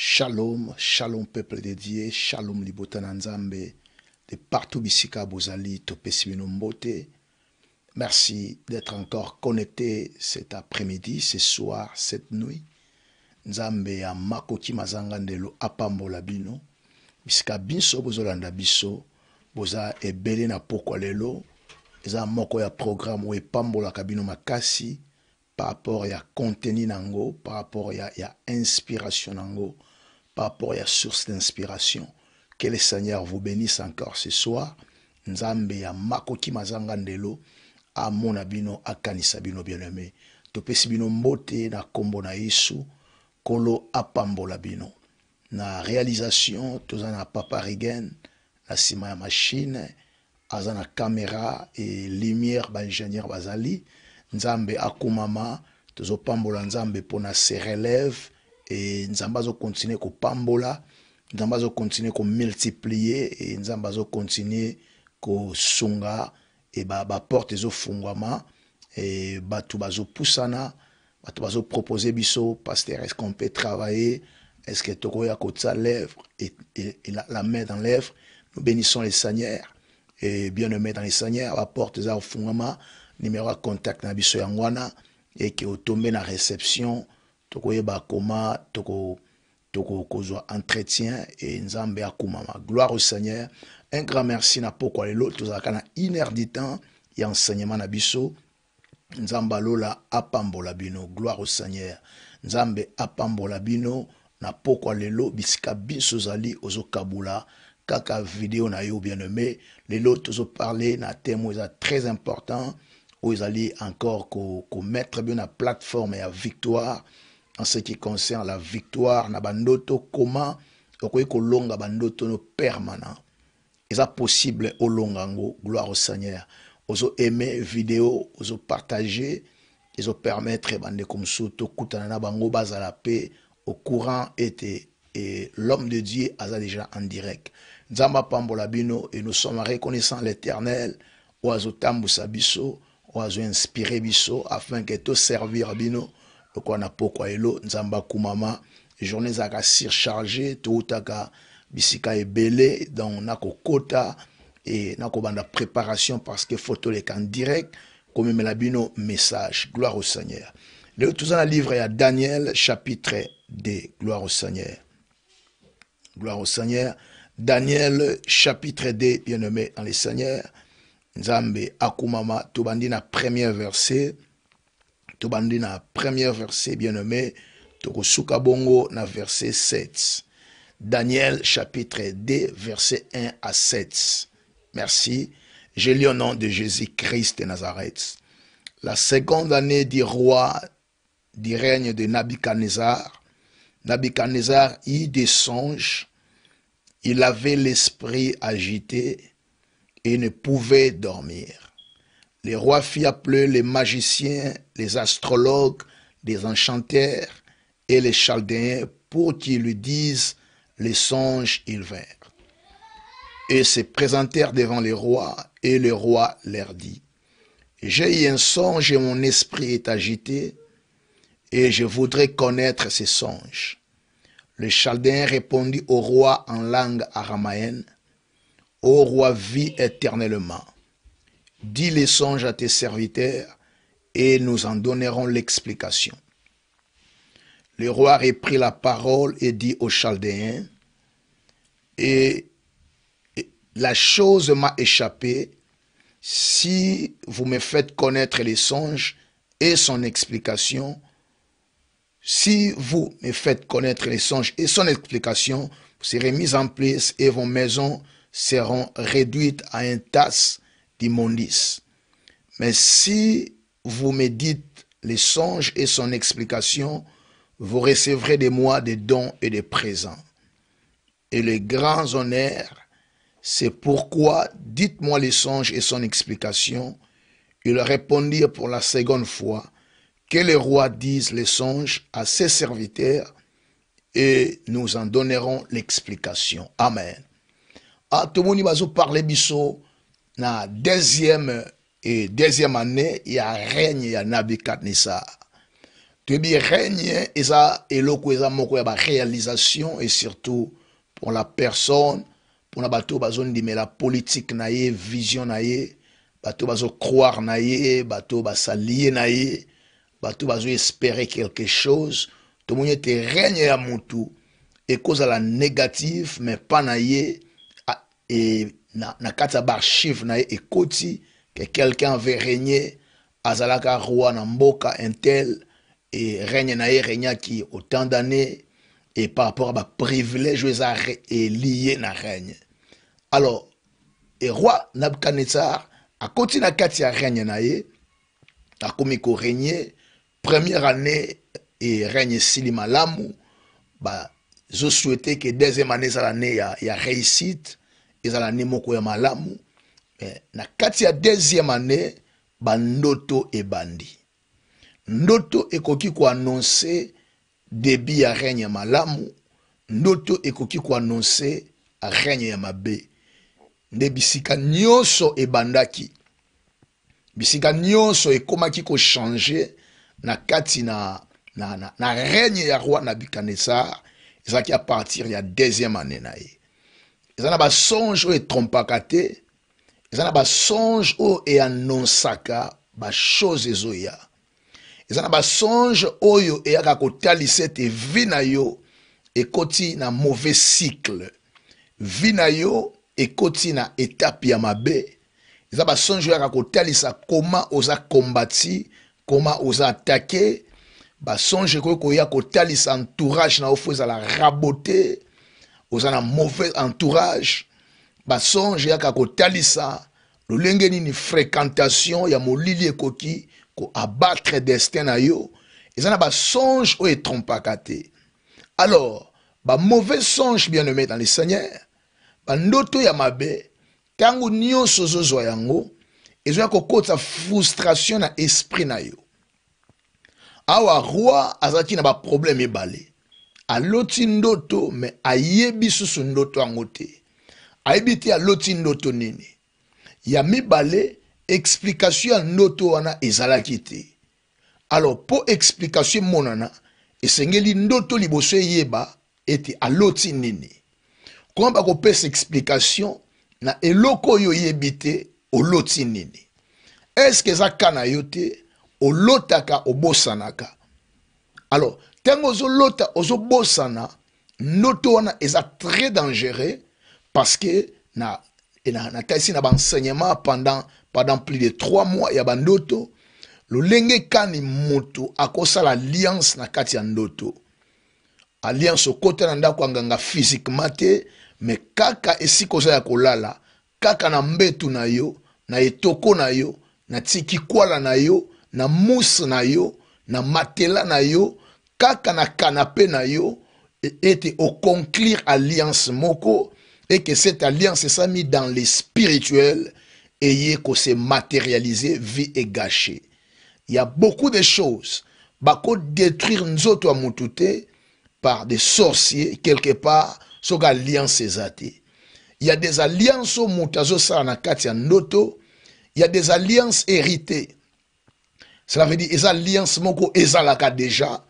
Shalom, shalom peuple dédié, shalom libotana nzambe, de partout bisika bozali topesi mbote. Merci d'être encore connecté cet après-midi, ce soir, cette nuit. Nzambe ya makoti mazanga ndelo apambola bino. Bisika biso bozolanda biso, boza ebele na pokolelo. lelo. moko ya programme oyo la Kabino makasi par rapport ya contenu nango, par rapport ya, ya inspiration nango par rapport à la source d'inspiration. Que le Seigneur vous bénisse encore ce soir. Nzambe ya makoki mazanga ndelo amona bino akanisa bien-aimé. Topesibino mbote na kombo na kolo apambola bino. Na réalisation toza na Papa Regen la sima machine aza caméra et lumière ba ingénieur bazali. Nzambe akumama tozopambola Nzambe pona se relève nous Et e continuer azokontinue kopambola nzambe multiplier et des nzambe et kosunga e baporte e, ba ezofungwama et bato bazopusana proposer bazopropose biso pasteur est-ce qu'on peut travailler est-ce que tokoya kotia l'œuvre et, et, et la, la main dans lèvre nous bénissons les seigneurs et bien aimé dans les seigneur apporte eza kofungwama numéro de contact na biso qui wana au otombe na réception tokoyeba koma toko toko kozwa entretien et nzambe akumama gloire au seigneur un grand merci na pokwa lelo tozalaka na une heure du temps enseignement na biso nzambe alola apambola bino gloire au seigneur nzambe apambola bino na pokwa lelo bisika biso ozali kabula, kaka video na yo bien aimé lelo tozoparle na temo eza très important oyo ezali encore komettre ko, ko bino na plateforme ya victoire en ce qui concerne la victoire na bandoto comment ko kolonga bandoto no permanent est possible olonga the gloire au seigneur aux aimer vidéo, ozo partager ezo permettre bandeko bango bazala paix, au courant était et l'homme de Dieu a déjà en direct. Nzamba pambola et nous sommes reconnaissants l'Éternel, tambusa biso, inspiré biso afin que tout servir bino lokwana pokwa elo nzambe akumama journée ezalaka surcharge toutaka bisika ebele donc nakokota e nakobanda préparation parce que photo toleka en direct komemela bino message gloire au seigneur lelo toza na livre daniel chapitre 2 gloire au seigneur gloire au seigneur daniel chapitre 2 bien aimé dans le seigneur nzambe akumama tobandi na premier verset tobandi na première verset bien-aimé tokosuka bongo na verset 7 daniel chapitre 2 verset 1 à 7 merci je lis au nom de jésus-christ de nazareth la seconde année du roi du règne de nabuchodonosor nabuchodonosor eut des songes il avait l'esprit agité et ne pouvait dormir les rois fit appeler les magiciens, les astrologues, les enchanteurs et les chaldéens pour qu'ils lui disent les songes ils vinrent. Et se présentèrent devant les rois, et le roi leur dit, J'ai eu un songe et mon esprit est agité, et je voudrais connaître ces songes. Le Chaldéen répondit au roi en langue aramaïenne, Ô roi, vis éternellement. Dis les songes à tes serviteurs, et nous en donnerons l'explication. Le roi reprit la parole et dit aux Chaldéens, et, la chose m'a échappé, si vous me faites connaître les songes et son explication, si vous me faites connaître les songes et son explication, vous serez mis en place et vos maisons seront réduites à un tasse mais si vous me dites les songes et son explication, vous recevrez de moi des dons et des présents. Et les grands honneurs, c'est pourquoi dites-moi les songes et son explication. Ils répondirent pour la seconde fois que le roi disent les songes à ses serviteurs et nous en donnerons l'explication. Amen. parler bisso na deuxième et deuxième année a règne ya tu dis règne eza est ça moko ya réalisation, et surtout pour la personne pour besoin bato bazondimela politique, na ye vision na ye bato croire, na ye bato basali s'allier, na ye besoin espérer quelque chose tomoni ete règne cause à la négative, mais pas na na, na bar ya baarchive na ye ekoti ke quelqu'un avait régné azalaka roi na mboka intel et règne na ye régnaki autant d'années et par rapport à baprivilège oyo et e lié na règne alors et roi a akoti na kati ya règne na ye ko korégne première année et règne ba je souhaitais que deuxième année ça l'année ya, ya réussite eza na ne moko ya malamu eh, na kati ya deuxième année bandoto ebandi ndoto ekoki koannonse debi ya regne ya malamu ndoto ekoki koannonse regne ya mabe nde bisika nyonso ebandaki bisika nyonso ekomaki kochange na kati na, na, na, na regne ya roi nabukadnesar ezalaki a partir ya deuxième année na ye eza na basonge oyo etrompaka te eza na basonge oyo eanonsaka chose ezoya eza na songe oyo eyaka kotalisa ete vi na yo ekoti na mauvais cycle vi na yo ekoti na etape ya mabe eza basonge kotalisa koma oza kombati koma oza atake basonge ekoki koya kotalisa entourage na yo fo ezala rabote oza un mauvais entourage basonge yaka kotalisa lengeni ni fréquentation ya molili ko abattre destin na yo eza na basonge ou oh, trompa kate. alors mauvais songe bien aimé dans le seigneur bandoto ya mabe sozo nyonso ozozwa yango ezoya sa frustration na esprit na yo awa roi azalaki na problème ébalé. aloti ndoto me ayebi susu ndoto yango te ayebi te aloti ndoto nini ya mibale explikatio ya ndoto wana ezalaki te alors mpo explikatio emonana esengeli ndoto liboso eyeba ete aloti nini koma bakopesa explikatio na eloko oyo oyebi te oloti nini eske eza ka na yo te olotaka obosanaka alors ntango ozolota ozobosana ndoto wana eza très dangereux parce que na, eh, na, na talisi na baenseignement pendant, pendant plus de trois mois ya bandoto lolenge kani moto akosala alliance na kati ya ndoto alliance okota na ndako anganga physiquement te me kaka esika oza ya kolala kaka na mbetu na yo na etoko na yo na tikikwala na yo na muse na yo na matela na yo kaka na canapé na yo e ete conclure alliance moko et que cette alliance e s'est dans les spirituels ayez e que se matérialiser vie et gâchée il y a beaucoup de choses bako détruire nzoto mutute par des sorciers quelque part soga alliance ezate il y a des alliances au na il y a des alliances héritées cela veut dire les alliances moko ezalaka déjà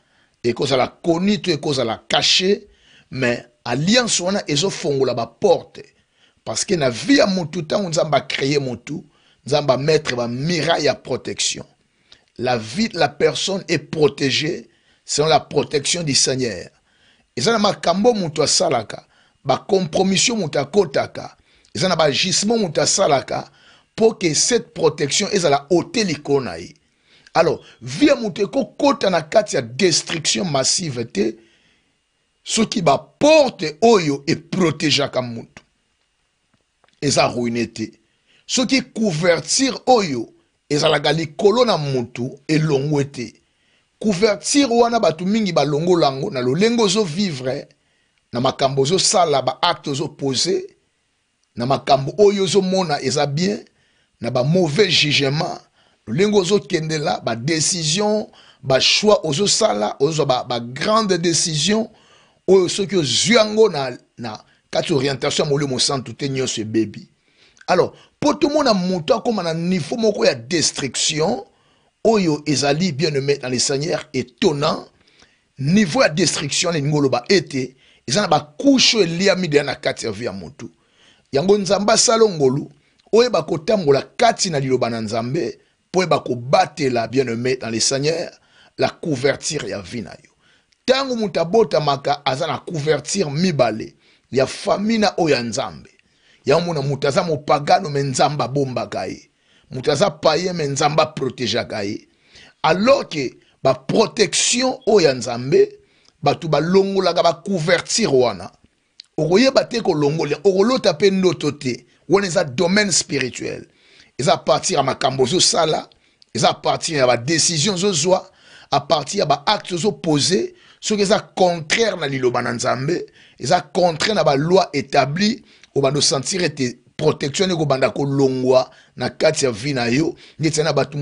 et ekozala koni to parce que me alliance vie, ezofongola baporte que na vi ya mon tout, tout akreye motu mettre ba miraille à protection la vie de la personne est protégée selon la protection du seigneur eza na makambo moto asalaka bacompromission moto akotaka eza na bagissement à Salaka, pour que cette protection ezala ote likolo alors via Mouteko kota na kati ya destruction massive te soki porte oyo eprotegeaka motu eza ruine te soki couverture oyo ezalaka likolo na mutu elongwe te couverture wana bato mingi bah, longo l'ango, na lolenge vivre, na makambo ba baacte ozopose na makambo oyo ozomona eza bien na bah, mauvais jugement ndenge ozokendela badécision bachoi ozosala ozozwa bagrande décision oyo soki ozwi yango na, na kati orientation ya molimo santu te nyonso ebebi alors mpo tomona moto akóma na niveau moko ya destruction oyo ezali bien aimé dans le seigneur étonnant niveau ya destruction alingi oloba ete eza na bakouche oyo eliami deya na kati ya vi ya motu yango nzambe asala ngolu oyeba kotambola kati na liloba na nzambe mpo yeba kobatela bien-aimé dans le seigneur la couverture ya vi na yo ntango moto abotamaka aza na couverture mibale ya fami na oyo ya nzambe yaomona moto aza mopagano me nzambe abombaka ye moto aza paye me nzambe aprotegeaka ye alors ke baprotection oyo ya nzambe bato balongolaka bacouverture wana okoyeba te kolongola okolota mpe ndoto te wana eza domaine spirituel à partir ya Sala, ozosala à partir ya décision zoa, à partir acte opposé, ce qui est contraire na liloba na nzambe a contraire na ba loi établi obanda sentir été protection ekobanda longwa na kati ya vi na yo ni tena na bato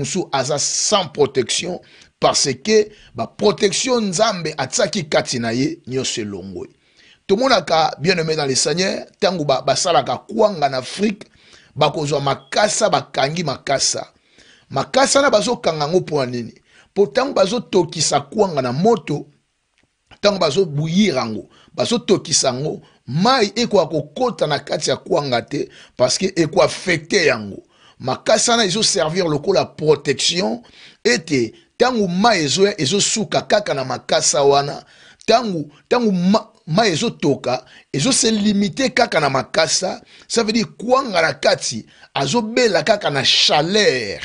sans protection parce que ba protection nzambe atiaki kati na ye le monde a bien aimé dans le seigneur ba basalaka kwanga en afrique bakozwa makasa bakangi makasa makasa wana bazokanga yango mpo na nini mpo ntango bazotokisa kwanga na moto ntango bazobuyira yango bazotokisa yango mai ekoya kokɔta na kati ya kwanga te parceke ekoafekte yango makasa wana ezoservir lokola protection ete ntango mai ezoya ezosuka kaka na makasa wana ntango ntango mai ezotoka ezose limite kaka na makasa ça veut dire kwanga na kati azobela kaka na chaleur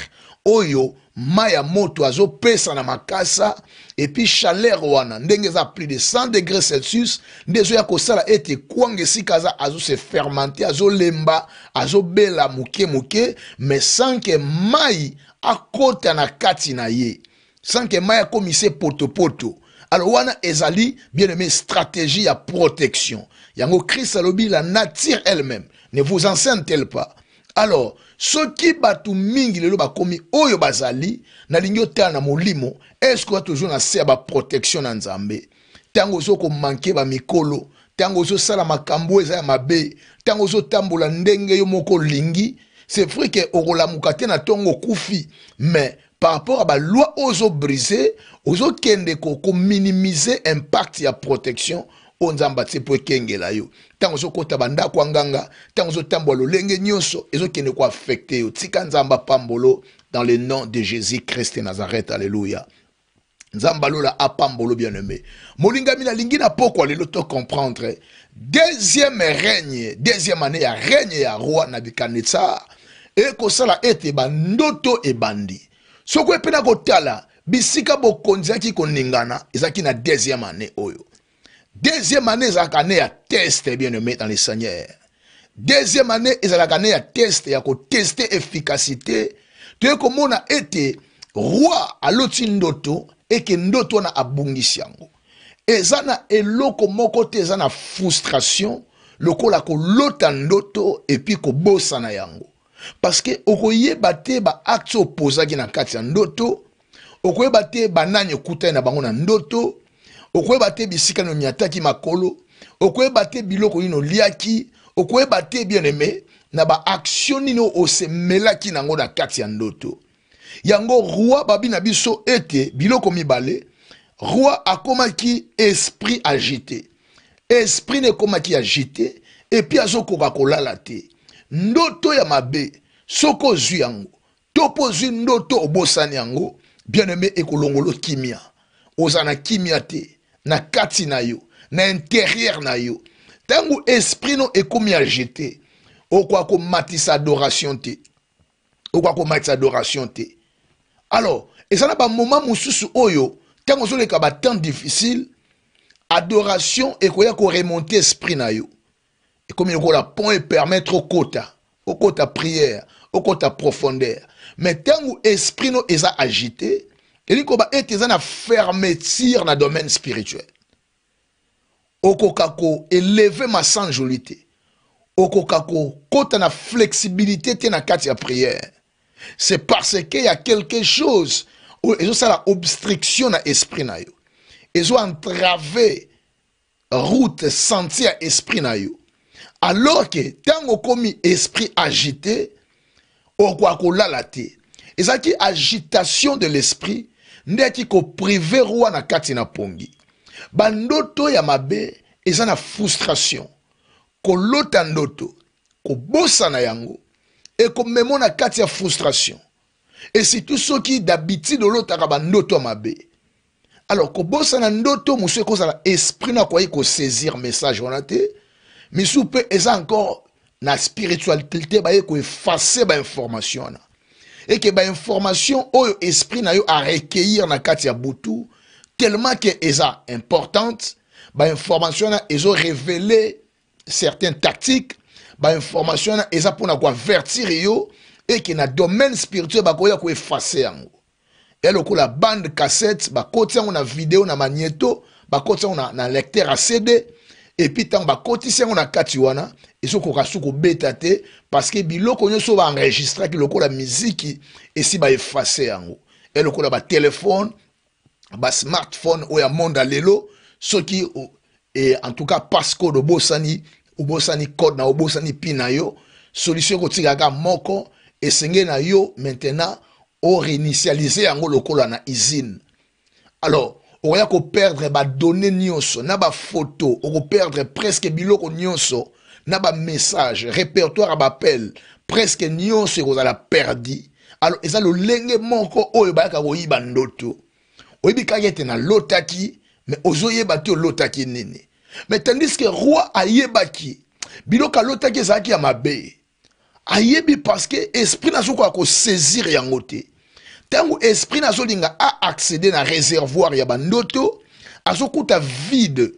oyo mai ya moto azopesa na makasa epuis chaleur wana ndenge eza plus de 100 degré celsius nde ezoya kosala ete kwanga esika aza azose fermante azolemba azobela moke moke mais sans ke mai akota na kati na ye sans ke mai akomise potopoto poto. alors wana ezali bien aimé stratégie à protection yango christ alobi la nature elle-même ne vous enseigne-t-elle pas alors soki batou mingi lelo komi oyo bazali nalingi otala na est-ce qu'on a toujours na se ya protection na nzambe ko ozokomanke ba mikolo, ozosala makambo sala eza ya mabe zo tambola ndenge yo moko lingi, c'est vrai que okolamuka te na tongo kufi, mais par rapport à loi ozo briser, kende ko minimiser impact ya protection oyo nzambe atie kenge la yo ntango ozokɔta bandako tambolo nganga lenge ozotambola ezo kende ko affecté yo tika zamba pambolo dans le nom de jésus christ nazareth alléluia Nzambalo la apambolo bien aimé molingami lingi na pokwa lelo comprendre deuxième règne deuxième année ya règne ya roi Eko sala ete bandoto ebandi pena opena kotala bisika bokonzi ezalaki koningana ezalaki na deuxième année oyo deuxième année ezalaka année ya test bien aimé dans le seigneur deuxième année ezalaka année ya test ya koteste efficacité toye komona ete roi aloti ndoto eke ndoto wana abungisi yango eza na eloko moko te eza na frustration lokola kolota ndoto epuis kobosana yango parce ke okoyeba te baacte oyo opozaki na kati ya ndoto okoyeba te banani ekutani na bango na ndoto okoyeba te bisika nini omiataki makolo okoyeba te biloko nini oliaki okoyeba te bien aime na baaktio nini osemelaki nango na kati ya ndoto yango roi babi na biso ete biloko mibale roi akomaki esprit agité esprit ne ekomaki agité epuis azokoka kolala te ndoto ya mabe soki ozwi yango to mpo ozwi ndoto obosani yango bien aimé et kimia Ozana kimia te na kati na yo na intérieur na yo ntango esprit no ekómi agete ko matisa adoration te qu'on sa adoration te alors et ça na bamoma mususu oyo ntango ozoleka bah, temps difficile adoration ekoya remonte esprit na yo point permettre au epermettre okota okota prière okota profondeur mais tant que l'esprit est agité il y a une fermeture dans le domaine spirituel ma ma jolité. oko okoka kota na flexibilité te na kati prière c'est parce qu'il y a quelque chose oyo la obstruction na esprit na yo entraver route sentier esprit na yo alors que tango komi esprit agité la la te qui agitation de l'esprit nde ko ko roi na kati na pongi bandoto ya mabe eza na frustration kolota ndoto kobosana yango memo na kati ya frustration qui soki l'autre olotaka bandoto ya mabe alors na ndoto mosusu ekozala esprit na ko saisir message wana te misu mpe eza encore na spiritualité baye koefase bainformation wana eke bainformation oyo esprit na yo arecueillir na kati ya butu tellement ke eza importante bainformation wana ezorevele certaines tactiques bainformation wana eza mpona koavertir yo eke na domaine spirituel bakoya koefase yango ya lokola bande cassette bakoti yango na video na magneto bakoti yango na, na lecteur a cd epuis ntango bakotisi yango na kati wana ezokoka su kobeta te parceke biloko nyonso baenregistraki lokola miziki esi baefase yango e lokola batelefone basmartphone oyo amonda lelo soki e, en tout cas passcode obosani obosani code na obosani pi na yo solution ekotika kaka moko esengeli na yo maintenant oreinitialize yango lokola na usine alors okoya koperdre badone nyonso na bafoto okoperdre preske biloko nyonso na bamessage répertoire ya bappel preske nyonso ekozala perdi alo eza lolenge moko oyo bayaka koyiba ndoto oyebi kaka ete nalotaki me ozoyeba te olotaki nini me tandiske roi ayebaki biloko alotaki ezalaki ya mabe ayebi parceke esprit nazoko ya kosaisir yango te Tango esprit nazolinga accédé na réservoir ya bandoto azokuta vide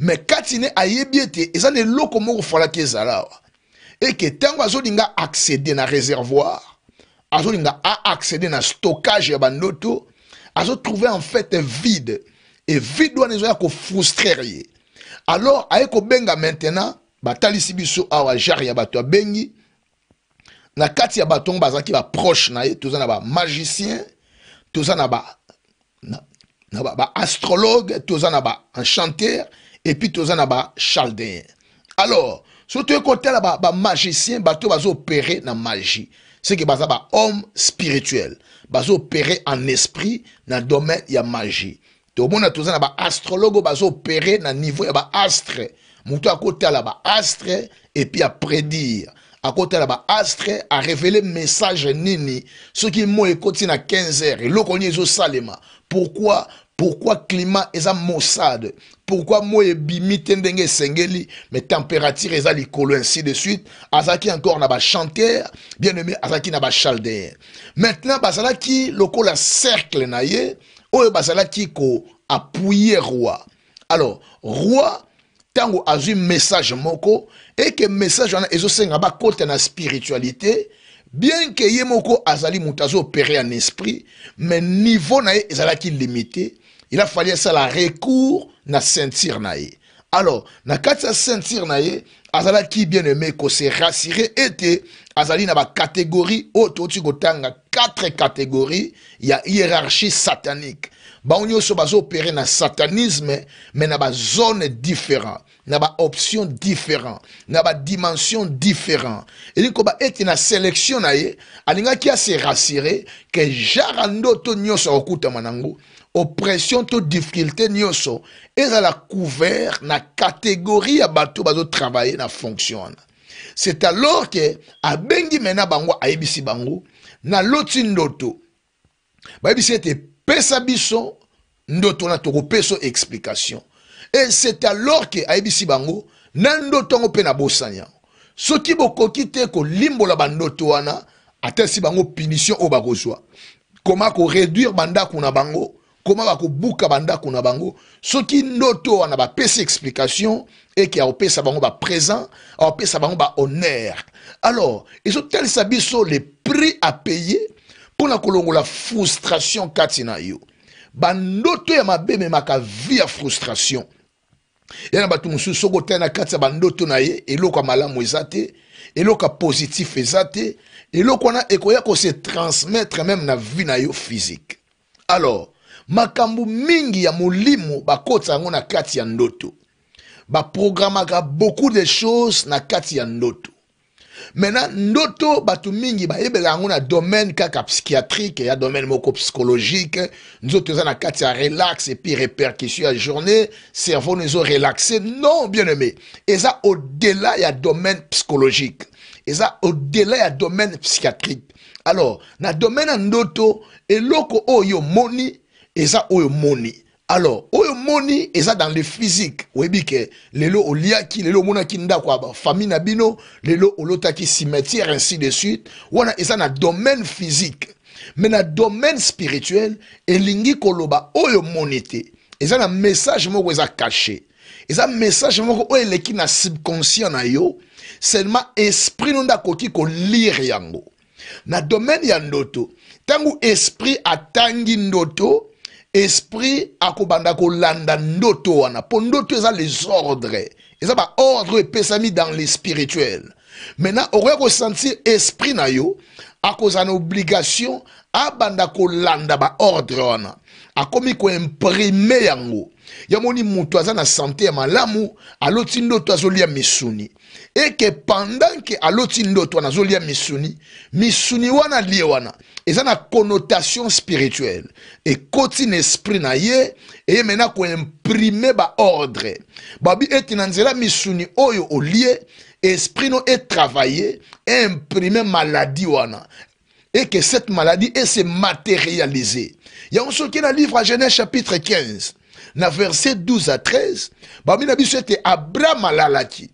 mais katine ne ayebi ete eza na eloko moko ke ezala awa eke tango azolinga accédé na réservoir azolinga accédé na stockage ya bandoto azotrouve en fait vide et vide wana ezoya kofrustraire ye alors aye benga maintenant batalisi biso awa jari ya bato bengi na kati ya bato yango bazalaki baproche na ye toza na bamagicien toza na ba na baastrologue ba toza na baenchanteur epuis toza na bachaldéen alors soki toyei kotala bamagicien ba bato na magie c'est que baza bahomme spirituel bazoopere en esprit na domaine ya magie tobona toza na baastrologe oyo bazoopere na niveau ya baastre moto akotala baastre epuis prédire là-bas, astre a révélé message nini qui moi écouté na 15h eloko nini Pourquoi? pourquoi pourquoi climat eza maussade pourquoi moi et te ndenge sengeli? mais température eza et ainsi de suite Azaki encore na chanteur. bien aimé azaki na chaldeur. maintenant loco la cercle na ye qui ko appuyer roi alors roi Tango azwi message moko et que message wana ezosenga kote na spiritualité bien que ye moko azali mutazo opéré en esprit mais niveau na ye ki limité il a fallu ça la recours na sentir na alors na katsa sentir na ye ki bien aimé se rassure ete azali na bacatégorie oyo quatre kotanga quatre y ya hiérarchie satanique bango nyonso bazoopere na satanisme me na bazone différent na baoption différent na badimension différent elingi koba ete na sélection na ye alingaki ase rassure ke jara ndoto nyonso akokutama nango oppression to difficulté nyonso ezala couvert na catégorie ya bato bazotravaille na fonction wana c'est alors ke abengi mena bango ayebisi bango naloti ndoto bayebisi ete pesa biso ndoto na explication et c'est alors que aibisi bango na ndoto pe mpe nabosani yango soki bokoki te la bandoto wana si bango punition oyo bakozwa koma réduire banda kuna bango koma buka bandako na bango soki ndoto wana bapesi explication a akopesa bango baprésent akopesa bango honneur alors tel biso les prix à payer pour la frustration kati na yo bandoto ya mabe ememaka vie frustration ya na bato mosusu soki bandoto na ye eloko malamu ezate, te eloko positif eza eloko wana ekoya kose transmettre même na vie na yo physique alors makambo mingi ya molimo ba yango na kati ya ndoto baprogramaka beaucoup de choses na katia ndoto Maintenant, noto batu mingi ba yebela na domaine kaka psychiatrique, ya domaine moko psychologique, nous autres na katia relax et puis répercussion à journée, cerveau nous relaxé. Non, bien-aimé. Et ça au-delà a domaine psychologique. Et ça au-delà a domaine psychiatrique. Alors, na domaine ndoto eloko oyo moni ça oyo moni. Alors, Moni eza dans le physique oyebi ke lelo oliaki lelo omonaki ndako ya ba na bino lelo ki cimetière ainsi de suite wana eza na domaine physique Mais na domaine spirituel elingi koloba oyo oh, moni te eza na message moko eza caché eza message moko oyo leki na subconscient na yo seulement esprit koki ko lire yango na domaine ya ndoto ntango esprit atangi ndoto esprit akobanda kolanda ndoto wana mpo ndoto eza lesordre eza baordre epesami dans le spirituel maintenant okoya kosentir esprit na yo akozala na obligation abanda kolanda baordre wana akomi koimprime yango ya moni moto aza na sante ya malamu aloti ndoto azolia misuni eke pendant ke aloti ndoto wana azolia misuni misuni wana lie wana Et ça na connotation spirituelle Et quand esprit et maintenant qu'on imprime par ordre, babi et na nzela misuni oyo oh, olie esprit no etravaille imprime maladie wana et que cette maladie est se matérialisée. Il y a un qui dans le livre à Genèse chapitre 15, na verset 12 à 13, Babi na c'était ete Abraham alalaki.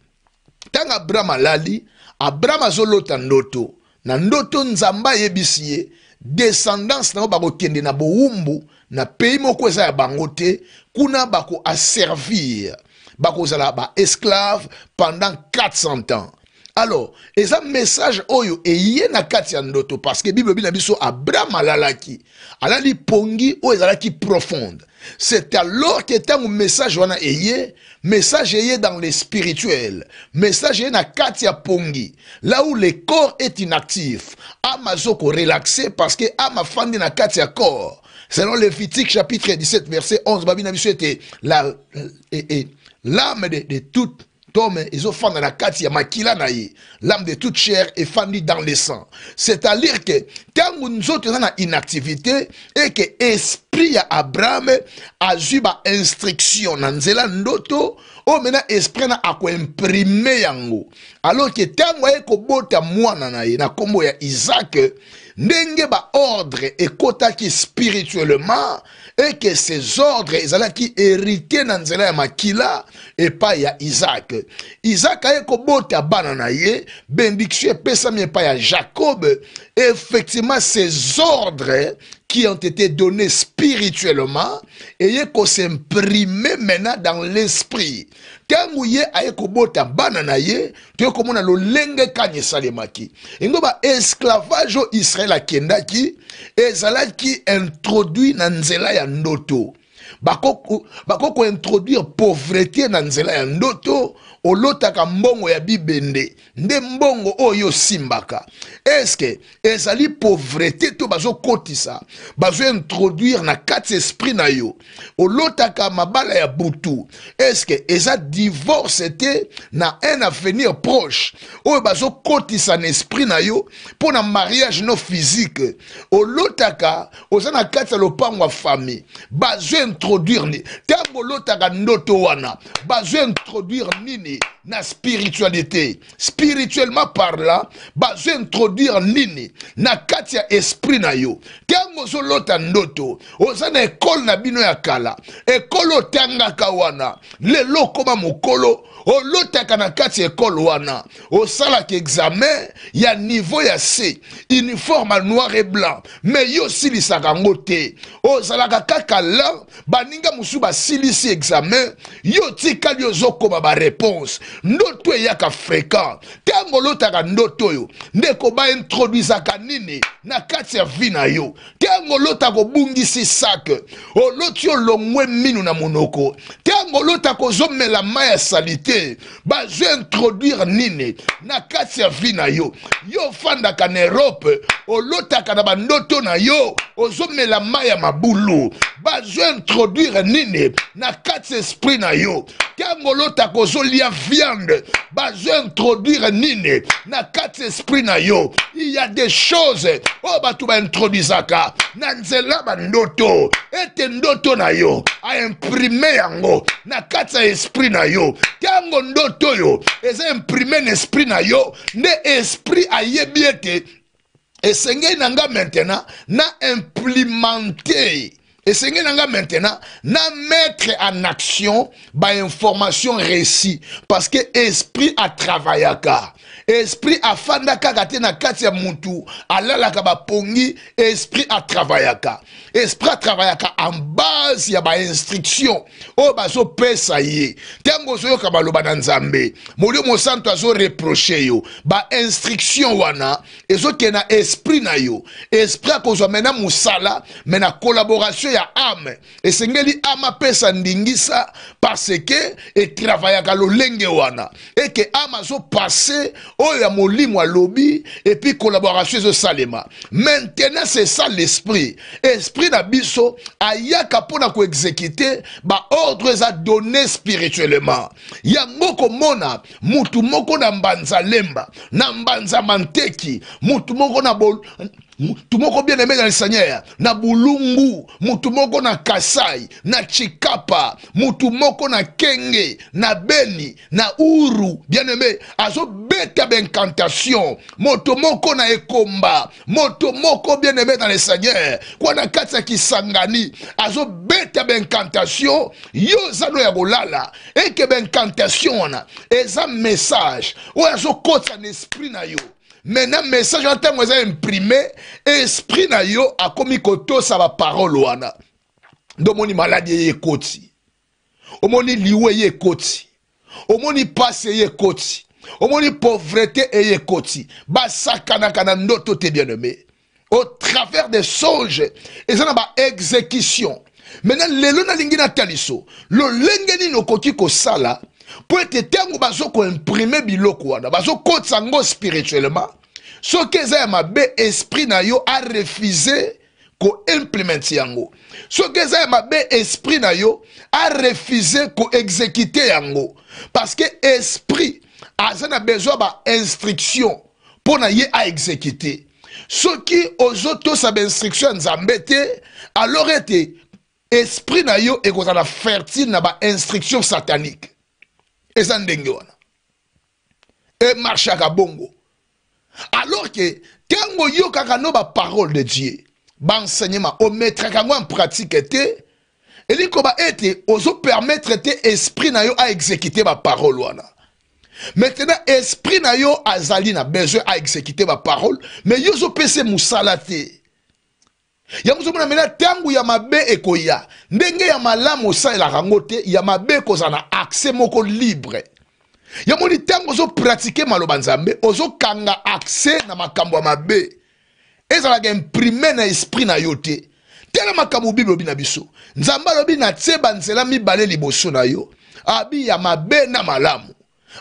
Tant Abraham alali, Abraham azolota ndoto na ndoto nzambe ayebisi ye descendance na bako bakokende na bowumbu na pays moko eza ya bango te kuna bakoaservir ba baesclave pendant 400 ans alors ezam message oyo eye na kati ya ndoto parce que bible ebi na biso abraham alalaki alali pongi oyo ezalaki profonde c'est alors que tant message on a message eye dans le spirituel, message eye na katia pongi, là où le corps est inactif, amazoko relaxé parce que ama fandi na katia corps. Selon Lévitique chapitre 17 verset 11, babina la euh, l'âme de, de toute tome carte. Il y a makila naïe, l'âme de toute chair est efandi dans le sang c'est-à-dire que quand nous autres dans inactivité eke esprit l'esprit a subi bainstruction na nzela ndoto oyo oh, maintenant esprit na imprimé yango alors que ntango aye kobota mwana na ye na nkombo ya ordre ndenge baordre ekotaki spirituellement eke ces ordres ezalaki hérité na nzela ya makila epai ya Isaac Isaac aye kobota bana na ye bénédiction epesami epai ya jacob effectivement ces ordres qui ont été donnés spirituellement eye kosimprimer maintenant dans l'esprit ntango ye aye kobota bana na ye toye komona lolenge kani esalemaki yango baesclavage oyo israele akendaki ezalaki introduit na nzela ya ndoto bakokointroduire bako pauvreté na nzela ya ndoto olotaka mbongo ya bibende nde mbongo oyo osimbaka eske ezali pauvreté to bazokotisa bazointroduire na kati esprit na yo olotaka mabala ya butu eske eza divorce te na un avenir proche oyo bazokotisa na esprit na yo mpo na mariage no physique olotaka oza na kati ya lopango ya famille bazointroduire ntango olotaka ndoto wana bazointroduire nini nini na spiritualité spirituellement parla bazointroduire nini na kati ya esprit na yo ntango ozolota ndoto oza na ekole na bino ya kala ekole otangaka wana lelo okoma mokolo olotaka na kati ya ekole wana osalaka examen ya niveau ya se uniforme ya noir et blanc me yo osilisaka yango te ozalaka kaka la baninga mosusu basilisi examen yo tikali ozokoma bareponse ndoto eyaka fréquent ntango olotaka ndoto oyo nde kobaintroduisaka nini na kati ya vi na yo ntango olotaka obungisi sake oloti olongwe minu na monoko ntango olotaka ozomela mai ya salite te bazo introduire nini na kati ya vi na yo yo ofandaka na erope olotaka na bandoto na yo ozomela mai ya mabulu bazo introduire nini na kati esprit na yo ntango olotaka a viande introduire nini na quatre esprits na yo il y a des choses oyo oh, ba baintroduisaka na nzela bandoto ete ndoto na yo imprimé yango na kati ya na yo Kango ndoto yo. eza imprime na na yo Ne esprit a yebiete. esengeli nanga maintenant na implémenter. Et que nous allons maintenant na mettre en action bah, information récit parce que esprit encore. esprit afandaka kaka te na kati ya mutu alalaka bapongi esprit atravaillaka esprit atravaillaka en base ya bainstruction oyo bazopesa ye ntango ozoyoka baloba na nzambe molimo santo azoreproche yo bainstruction wana ezokende na esprit na yo esprit akozwa mena mosala me na collaboration ya ame esengeli ame apesa ndingisa parce ke etravaillaka lolenge wana eke ame azopase oyo ya molimo alobi puis collaboration salema. maintenant c'est ça l'esprit esprit na biso ayaka ko exécuter, ba baordre eza donné spirituellement moko mona, mutu moko na mbanza lemba na mbanza manteki mutu moko na bol... Tumoko bien aimé dans le seigneur na bulungu mutumoko na kasai na chikapa mutumoko na kenge na beni na uru bien aimé Azo beta moto moko na ekomba moto moko bien aimé dans le seigneur kwa na katsa kisangani, Azo beta baincantation yo zano no ya eke baincantation eza message ou azo esprit na yo maintenant message wana ntango imprime esprit na yo a komi sa va parole wana nde omoni maladi O moni omoni koti. O moni omoni passe ye O omoni pauvreté eye Ba sakana na n'oto te bien aimé au travers des songes ça na exécution, maintenant Le nalingi l'engeni no koti ko sala. mpo ete ntango bazokoimprime biloko wana bazokotisa yango spirituellement soki eza ya mabe esprit na yo arefuse koimplemente yango soki eza ya mabe esprit na yo arefuse koexekute yango parce que esprit aza na besoin bainstruction mpo na ye aexekute soki ozotosa bainstruction ya nzambe te alors ete esprit na yo ekozala fertile na bainstruction satanique Et Et wana à e bongo alors tango yoka oyokaka no parole de dieu on mettra kango en pratique te elingi ba ete permettre te esprit na yo ma parole wana maintenant esprit na yo zali na besoin ma parole, mais yo ozopesa mosala te yango ozomona mena ntango ya mabe ekoya ndenge ya malamu osalelaka yango te ya mabe ekozala na akse moko libre yamoni ntango ozopratike maloba nzambe ozokanga akse na makambo ya mabe ezalaka imprime na esprit na yo te tala makambo bible olobi na biso nzambe alobi natie banzela mibale liboso na yo abi ya mabe na malamu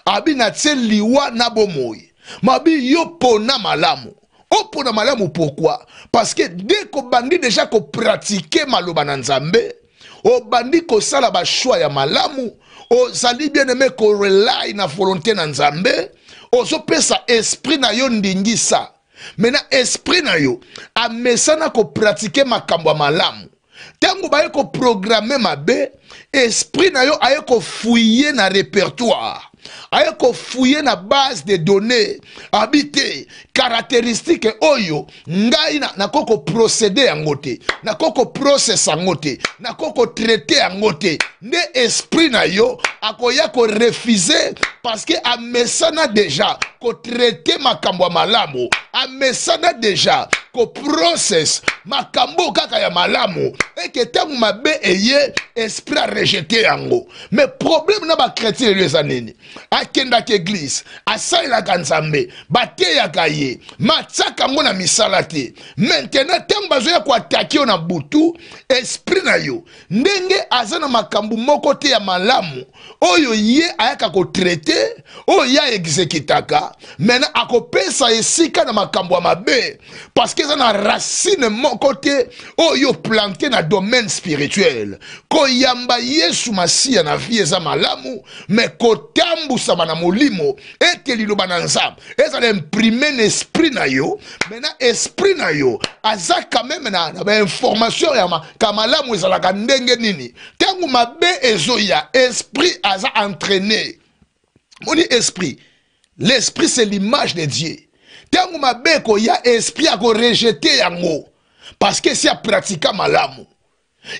abi natie liwa na bomoi mabi yo mpo na malamu opona oh, malamu pourquoi parce que dès kobandi déjà kopratike maloba na nzambe obandi kosala bashwa ya malamu ozali bien aime korelai na volonté na nzambe ozopesa esprit na yo ndingisa maintenant esprit na yo amesana kopratike makambo ya malamu ntango baye koprograme mabe esprit na yo aye kofuye na répertoire aye kofouye na base de données abi te karakteristike oyo ngai nakoki koprocede yango te nakoki koprocess yango te nakoki kotraite yango te nde esprit na yo akoya korefuze parceke amesana deja kotraite makambo ya malamu amesana deja koprocess makambo kaka ya malamu eke ntango mabe eye esprit arejete yango me probleme na bakretien lelo eza nini akendaka eglize asalelaka nzambe bateyaka ye matiaka yango na misala te maintenant ntango bazoya koatake yo na butu esprit na yo ndenge aza na makambo moko te ya malamu oyo ye ayaka kotraite oyo ye aexekitaka maintenant akopesa esika na makambo ya mabe parce que eza na racine moko te oyo plante na domaine spirituel koyamba yesu masiya na vie eza malamu me kotambusa ekokisama na molimo ete liloba na nzambe ezala imprime na esprit na yo maintenant esprit na yo aza quand même na, na bainformation ya makamalamu ezalaka ndenge nini ntango mabe ya, esprit aza entraîné moni esprit l'esprit c'est l'image de dieu ntango mabe ekoya esprit rejete yango parce que si pratika malamu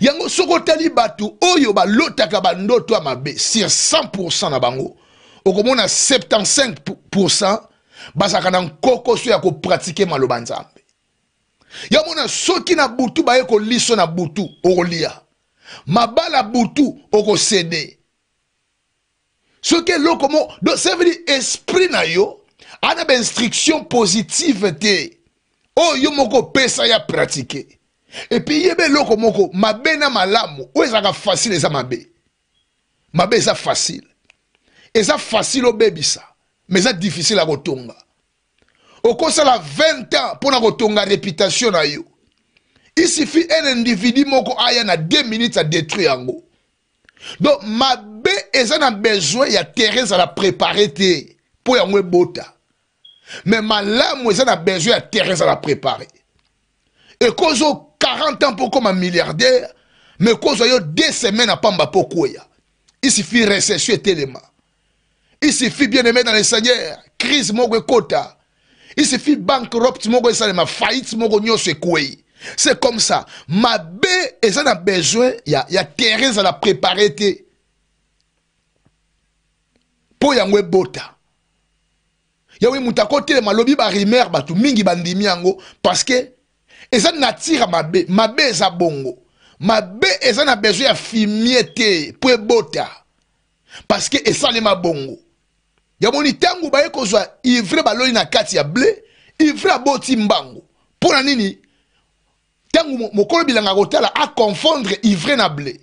yango soki otali bato oyo balotaka bandoto ya mabe sur 100 na bango a 75 bazalaka na nkokoso ya kopratike maloba nzambe ya mona soki na butu baye koliso na butu okolia mabala butu okosede soki eloko mo qui ça dire esprit na yo ana instruction positive te oyo yo moko opesa ya pratike epuis yeba eloko moko mabe na malamu oyo ezalaka facile eza mabe mabe eza facile ça facile au ça, mais ça difficile à Au ça de 20 ans pour na une réputation. Il yo suffit un individu moko aya na 2 minutes à détruire. donc ma il y a besoin a terrain préparer préparer y avoir une bota. mais ma il y a besoin à terrain préparer. Et ekozwa 40 ans pour comme un milliardaire mais oh, semaines yo 2 pour quoi, il suffit isuffit récession tellement. Il suffit, bien-aimé dans le Seigneur, crise mogwe kota. Il suffit bankrupt mogo esalema, faillite mogo nyonso ekwei. C'est comme ça. Mabe eza na besoin ya ya terrain l'a préparé bota. Mpo yango ebota. yawe le ba alobi barimere bato mingi bandimi yango parceke eza bé. mabe mabe za bongo mabe eza na besoin ya parce te et ça, parceke ma bongo yamoni ntango baye kozwa ivre baloni na kati ya ble ivre aboti mbango mpo na nini ntango mokolo bilanga kotala aconfondre ivre na ble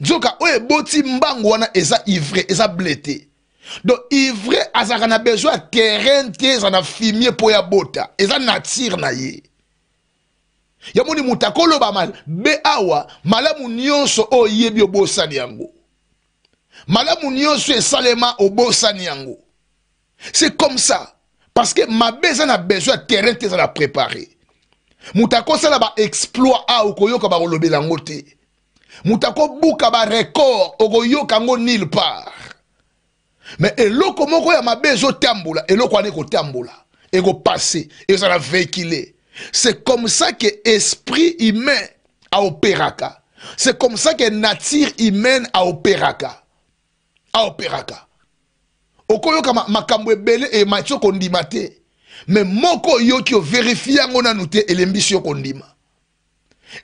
nzoka oyo eboti mbango wana eza ivre eza ble te donc ivre azalaka na besoin ya terrain te eza na fumier mpo ya bota eza nature na ye ya moni moto akoloba mal be awa malamu nyonso oyo oyebi obosani yango malamu nyonso esalema obosani yango C'est comme ça. Parce que ma besoin a besoin terrain qui la préparer. Moutako ça là ba exploit a ah, ka ba olobela ngote. Moutako buka ba record okoyoka kango nil part. Mais eloko moko ya ma tambola, eloko ane ko tambola, et ko passer, et ça la véhiculer. C'est comme ça que esprit humain a opéraka. C'est comme ça que nature humaine a opéraka. A opéraka. okoyoka makambo ebele emati okondima te me moko oyoki overifie yango nanu te elembisi yo kondima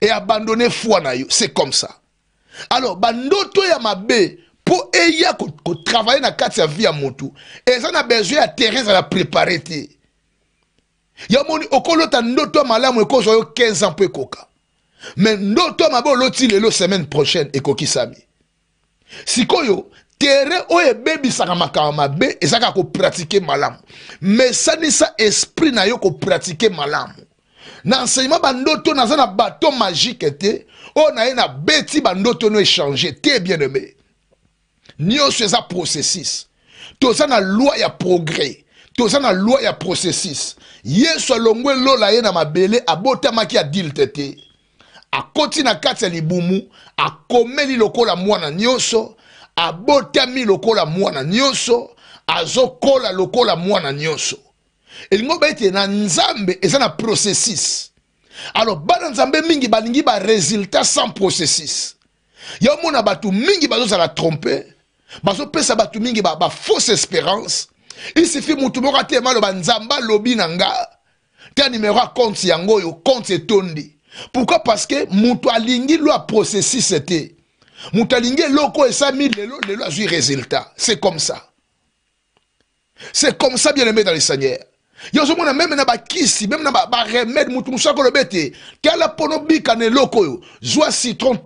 eabandone foi na yo c'est comme ça alors bandoto ya mabe mpo eya kotravaille na kati ya vie ya motu eza na besoin ya terrain ezala prépare te ya moni okolota ndoto ya malamu ekozwa yo 15 ans mpo ekoka me ndoto ya mabe oloti lelo semaine prochaine ekokisami sikoyo terrain oyo ebebisaka makambo mabe eza kaka kopratike malamu me esanisa esprit na yo kopratike malamu na enseignement bandoto naza na bato magike te oyo naye nabeti bandoto no échange te bien aimé nyonso eza processus toza na loi ya progrès toza na loi ya processus yesu alongwe lola ye na mabele abotamaki adilte te akoti na kati ya libumu akomeli lokola mwana nyonso abotami lokola mwana nyonso azokola lokola mwana nyonso elingo baete na nzambe eza na processus alors bana nzambe mingi balingi baresultat sans processus ya omona bato mingi bazozala trompe bazopesa bato mingi bafausse ba espérance isufi motu moko atema aloba nzambe alobi na nga te numero ya compte yango oyo compte etondi pourquoi parce que moto alingi lwa processus te moto alingi et esami lelo lelo azwi résultat c'est comme ça c'est comme ça bien aimé dans le seigneur yo ozomona même na kissi, même na baremede remède, mosusu akoloba ete tala mpono bikana eloko oyo zwa citron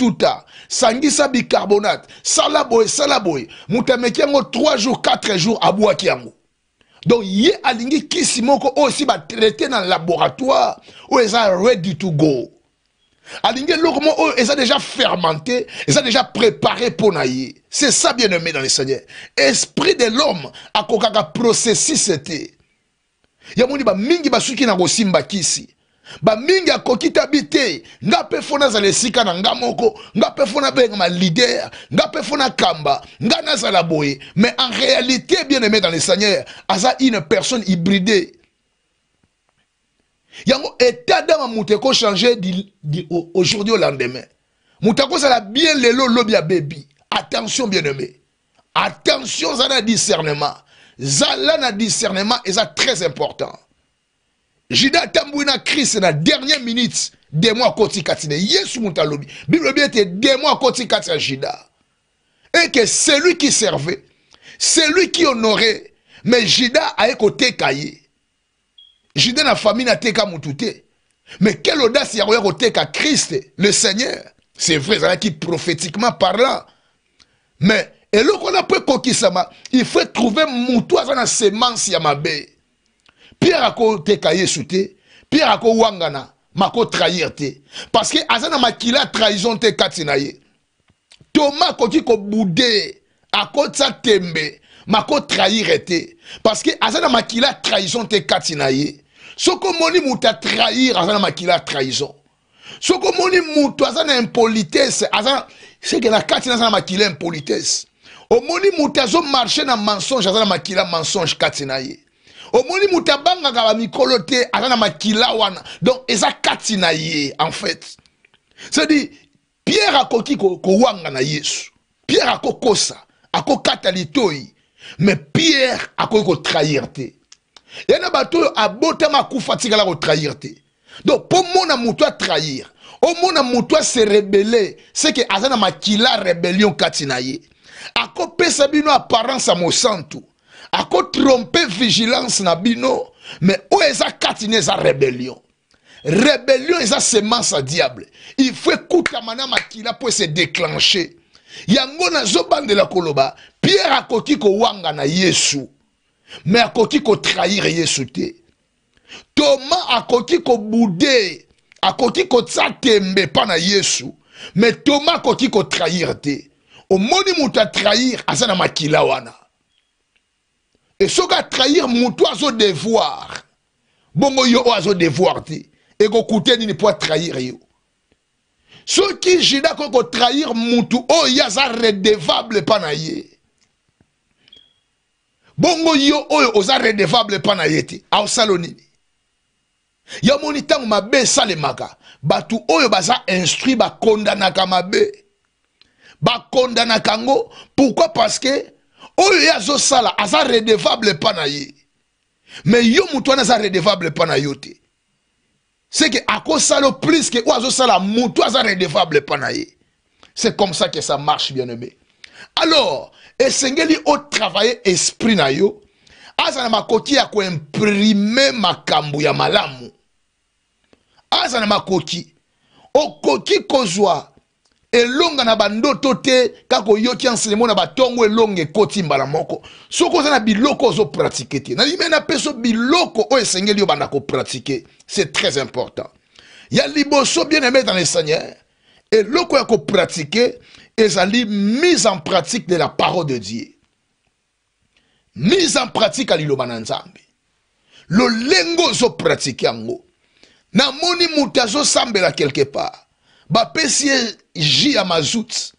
sangi ça bicarbonate sala boye ça boye moto ameki yango 3 jours 4 jours abwaki donc yé alingi kisi moko oyo traité dans na laboratoire ou eza ready to go Alinge eloko oyo eza déjà fermenté eza déjà préparé pour naïe. c'est ça bien aimé dans les seigneur esprit de l'homme akokaka processus te ya moni ba suki na gosimba kisi Ba mingi a kokita bité. nga za lesika nazala na nga moko nga mpe fo nabengama lider nga kamba. fo nakamba nga nazala boye mais en réalité bien aimé dans le seigneur aza une personne hybridée yango état d'âme un moto changé aujourd'hui au lendemain ça l'a bien lelo lobi ya baby. attention bien aimé attention ça un discernement Ça un discernement ça très important Jida tambouina Christ dans la dernière minute mois à koti Katine yesu sur alobi bible des mois demo akoti Jida. Jida. Et que celui qui servait celui qui honorait mais Jida a écouté kayé. Jude na famille na teka moutouté. mais quelle audace a koya koteka christ le seigneur c'est vrai qui prophétiquement parlant mais qu'on a pu mpo ça, il faut trouver mutu aza na semence ya bé. pierre a akoteka yesu te pierre a akowangana makotrahir te parce que aza na makila ya trahison te ko ki ko boudé, a ko tsa tembe trahir te parce que Azana na makila ya trahison te katinaye. soki omoni moto atrahir aza na makila ya trahison soki omoni moto aza na impolitesse aza seke na kati naza na makila ya impolitesse omoni moto azomarshe na mensonge aza na makila ya mensonge kati na ye omoni moto abangaka bamikolo te aza na makila wana donc eza kati na ye en fait cedi pierre akoki kowanga na yesu pierre akokosa akokata litoi mais pierre akoki kotrahir te Il y en a bateau à botama la tigala ko trahir Donc pour mon amuto à trahir, au oh, mon amuto se rebeller, c'est que azana makila rébellion katinaye. Ako pesa bino apparence à A Ako tromper vigilance na bino, mais où eza katine za rébellion. Rébellion eza semence diable. Il faut kouta mana makila pour se déclencher. Yango na de la koloba, Pierre a akoki ko wanga na Yesu. me akoki kotrahire yesu te toma akoki kobude akoki kotya tembe mpa na yesu me toma akoki kotrahire te omoni moto atrahire aza na makila wana e soki atrahire moto azodevoir bongo yo oyo azodevoir te ekokute nini mpo atrahire yo soki juda akoki kotrahire motu oyo ye aza redevable mpa na ye bongo yo oyo oza redevable panayete. na ye te saloni nini yo moni ntango mabe esalemaka bato oyo baza instruit bakondanaka mabe bakondanaka kango. Pourquoi? parce que oyo ye azosala aza redevable pa na ye me yo moto wana aza redevable pa na yo te c'est que akosala plus que oyo sala moto aza redevable pa na c'est comme ça que ça marche bien aimé alors esengeli otravaille esprit na yo aza na makoki ya koimprime makambo ya malamu aza na makoki okoki kozwa elonga na bandoto te kaka oyoki enseignement na batongo elonga ekoti mbala moko soki oza na biloko ozopratike te nalime na peso biloko oyo esengeli obanda kopratike c'est très important ya liboso bien aimé dans le seigneur eloko ya kopratike ezali mise en pratique de la parole de dieu mise en pratique ya liloba na nzambe lolenge ozopratike yango namoni moto azosambela quelque part bapesi ye ji ya mazout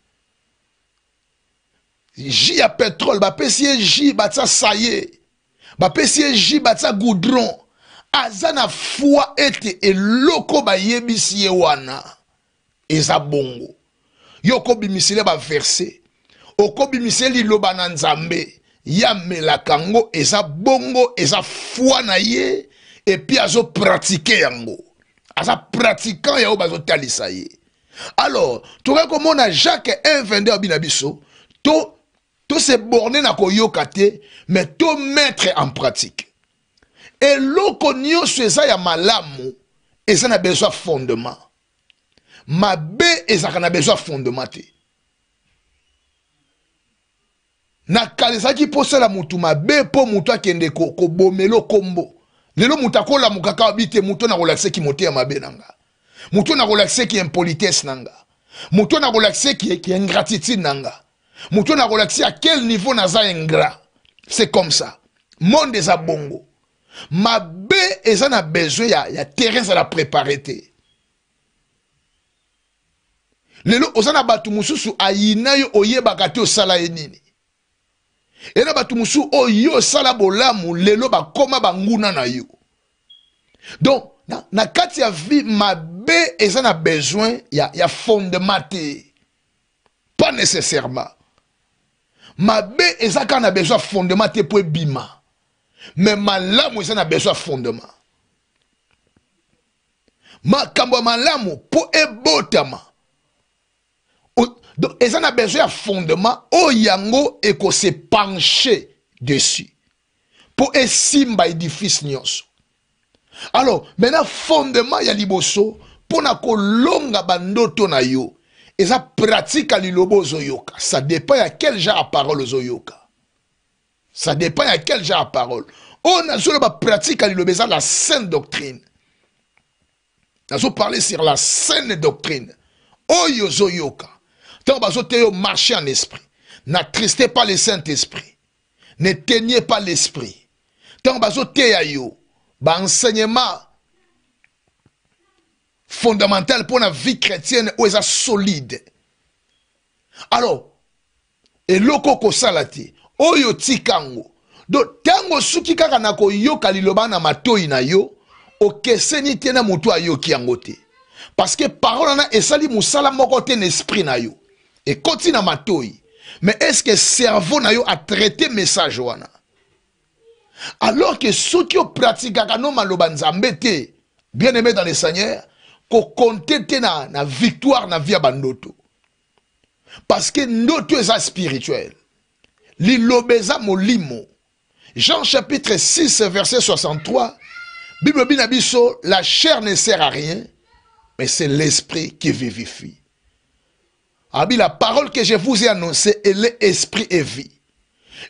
ji ya petrole bapesi ye ji batia saye bapesi ye ji batia goudron aza na foi ete eloko bayebisi ye wana eza bongo yo okobimiseli ba verse okobimiseli liloba na nzambe Yame la kango, eza bongo eza foi na ye azo pratike yango aza pratikan ya obazo talisa ye alors tu komona jacques 1 22 binabiso. biso to borné na koyo kate mais mettre en pratique eloko nyonso eza ya malamu eza na besoin fondement mabe ezalaka na besoin fondement te na kala ezalaki posala motu mabe mpo motu akende kobomela ko kombo lelo moto akolamuka kaka bi te motu nakolakisaki motema mabe na nga motu nakolakisaki impolitesse na nga motu nakolakisaki ingratitude na nga motu nakolakisi a quel niveau naza ingrat c'est comme ça monde eza bongo mabe eza na besoin ya, ya terrain ezala prépare te lelo oza na bato mosusu ayina yo oyebaka te osala ye nini e na bato mosusu oyo ye osala bolamu lelo bakóma banguna na yo donc na, na kati ya vie mabe eza na besoin ya, ya fondement te pas nécessairement mabe eza kaka na besoin ya fondement te mpo ebima me malamu eza na besoin ya fondement makambo ya malamu mpo ebotama donc ils ont besoin de fondement au oh, yango penche dessus Pour esimba édifice nyonso alors maintenant fondement ya liboso mpona kolonga bandoto na yo ça pratique ya l'ilobo zoyoka. ça dépend à quel genre de parole zoyoka. ça dépend à quel genre de parole oyo oh, ba pratique à pratiquer la saine doctrine parler sur la saine doctrine oyo oh, Zoyoka, tant te yo marcher en esprit n'attristez pas le Saint-Esprit n'éteignez pas l'esprit tant bazoteya yo Enseignement fondamental pour la vie chrétienne où est solide alors eloko okosala salati, oyo tikango do tango soki kaka na yo liloba na matoyi na yo okeseni te na motu yo ki angote. parce que parole na esali mosala moko te na yo et continue ma matoyi mais est-ce que cerveau na traité le message alors que ceux qui no maloba bien aimé dans le seigneur ils te na, na victoire na vie bandoto parce que notre est spirituel, jean chapitre 6 verset 63 bible binabiso, la chair ne sert à rien mais c'est l'esprit qui vivifie abi la parole que je vous ai annoncée elle est esprit et vie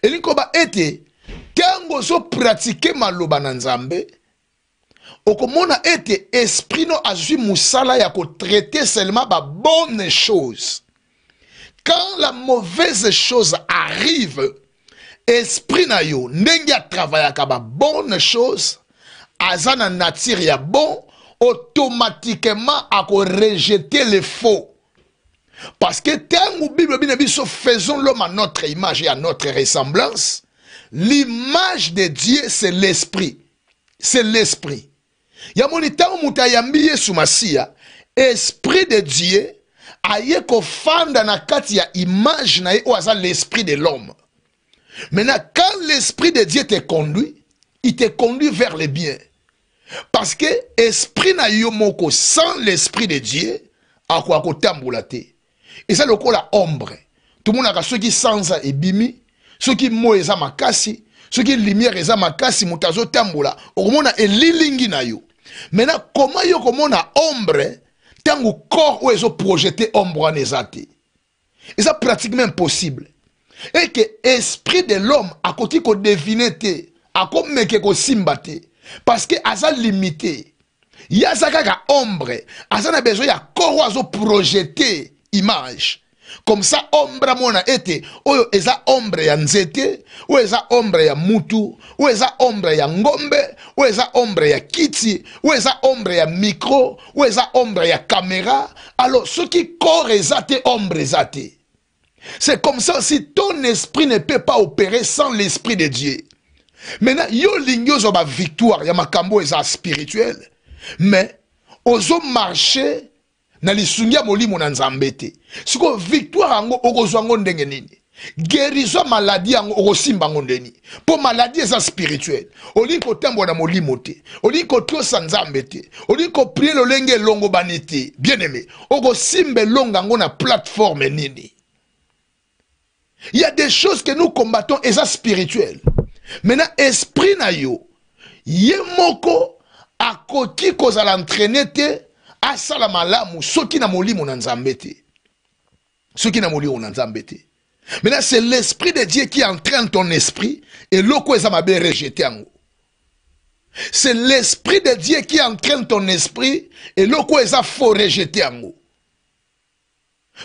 elinkoba ete ntango ozopratike maloba na nzambe okomona ete esprit no azwi mosala ya kotraite seulement babonne chose quand la mauvaise chose arrive esprit na yo ndenge atravaillaka babonne chose aza na nature ya bon automatiquement akorejete le faux Parce que tant Bible nous faisons l'homme à notre image et à notre ressemblance, l'image de Dieu c'est l'esprit. C'est l'esprit. Yamoni Yesu Masia, esprit de Dieu aye fanda na kati image na l'esprit de l'homme. Maintenant quand l'esprit de Dieu te conduit, il te conduit vers le bien. Parce que esprit na yomoko sans l'esprit de Dieu, akotambola te. eza lokola ombre tomonaka soki sanza ebimi soki moi eza makasi soki lumière eza makasi moto azotambola okomona elilingi na yo maintenant koma yo komona ombre ntango corps oyo ezoprojete ombre wana eza te eza pratiquement impossible eke esprit de l'homme akoki kodevine te akomeke kosimba te parce que aza limité ye aza kaka ombre aza na besoin ya corps oyo azoprojete image comme ça ombre mona ete oyo eza ombre ya nzete oyo eza ombre ya mutu ou eza ombre ya ngombe oyo eza ombre ya kiti ou eza ombre ya micro ou eza ombre ya caméra alors qui qui eza te ombre eza te c'est comme ça si ton esprit ne peut pas opérer sans l'esprit de dieu maintenant yo zo ma victoire, ya makambo eza spirituel mais marcher na lisungi ya molimo na nzambe victoire yango okozwa ngo ndenge nini guérison maladie yango okosimba ngo ndeni maladie za spirituel. Oli ko tembo na molimo te olingi nzambete. Oli ko prier le lolenge longo banete? bien aimé Okosimbe longa ngo na plateforme nini il y a des choses que nous combattons ça spirituel. maintenant esprit na yo Yemoko moko akoki kozala entraîne te asala malamu soki na molimo na nzambe te soki na molimo na nzambe te maintenant c'est l'esprit de dieu qui entraîne ton esprit eloko eza mabe rejete yango c'est l'esprit de dieu qui entraîne ton esprit et eloko eza fo rejete yango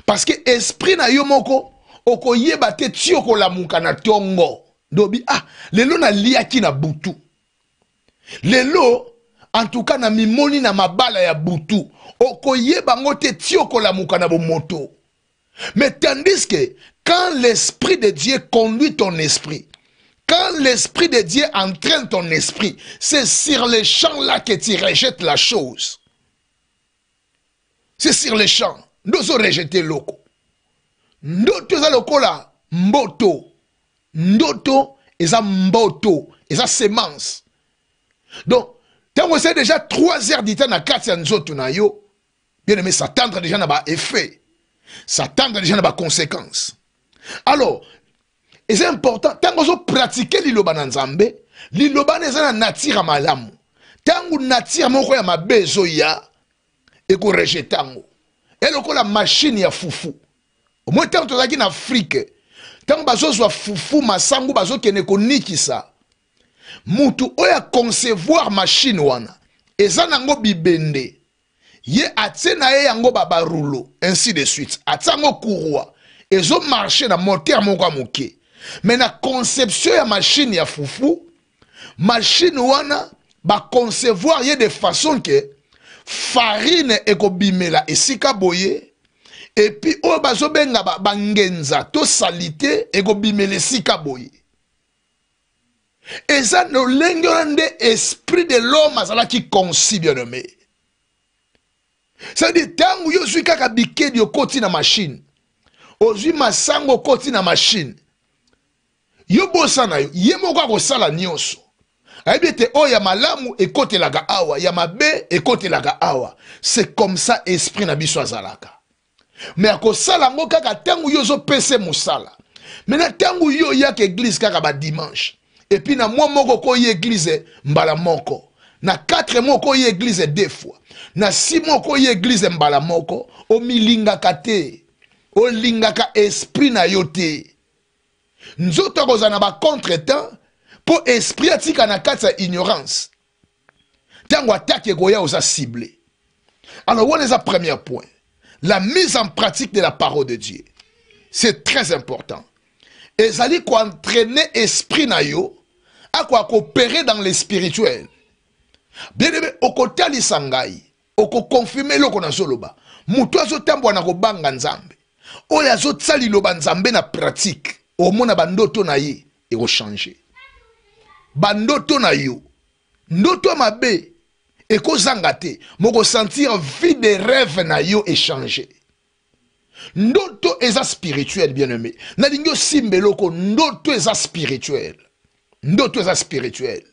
parce que esprit na yomoko, moko okoyeba te la okolamuka na tongo ndobi ah lelo naliaki na butu lelo en tout cas na mimoni na mabala ya butu Okoye bango, te ti okolamuka na moto. mais tandis que quand l'esprit de dieu conduit ton esprit quand l'esprit de dieu entraîne ton esprit c'est sur les champs là que tu rejettes la chose c'est sur les champs nous avons rejeté loko ndoto loco moto. mboto ndoto eza mboto eza semence donc Tango osali déjà 3 heures d'été dans 4 ans yo bien aimé s'attendre déjà na effet. s'attendre déjà na conséquence alors c'est important vous pratiquez liloba dans nzambe liloba wana eza na natire ya malamu ntango natire moko ya mabe ezoya tant que vous machine ya Afrique, tant que vous na foufou, ntango bazozwa fufu masango bazokende ça. mutu oyo aconcevoir mashine wana eza nango bibende ye atie na ye yango babarulo ainsi de suite atie yango couroi ezomarche na motere moko ya moke me na conception ya mashine ya fufu mashine wana baconcevoir ye de façon ke farine ekobimela esika boye epi oyo bazobenga bangenza to salite ekobimela esika boye eza lolenge wana nde esprit de l'homme azalaki conci bien aimé cetadire ntango yo ozwi kaka bikedi okoti na mashine ozwi masango okoti na mashine yo bosana yo ye moko akosala nyonso ayebi ete oyo oh, ya malamu ekotelaka awa ya mabe ekotelaka awa c'est comme ça esprit na biso azalaka me akosala yango kaka ntango yo ozopesa mosala mena ntango yo oyaka eglize kaka badimanshe Depuis na mwa moko y eglize mbala moko na katre moko y eglize deux fois na si moko oyi eglize mbala moko omilingaka te ka esprit na yo te nzoto akozala na temps pour esprit atika na kati ignorance Tango atake goya oza ciblé. alors voici za premier point la mise en pratique de la parole de dieu c'est très important Et quoi entraîner esprit na yo akoopere dans le spirituel bienebe okotalisa ngai okokonfirme eloko nazoloba moto azotambola na kobanga nzambe oyo azotya liloba nzambe na pratike omona bandoto na ye ekochange bandoto na yo ndoto ya mabe ekozanga te mokosentir vie de rêve na yo echange ndoto eza spirituel bien aimé nalingi osimba eloko ndoto eza spirituele ndoto eza spirituele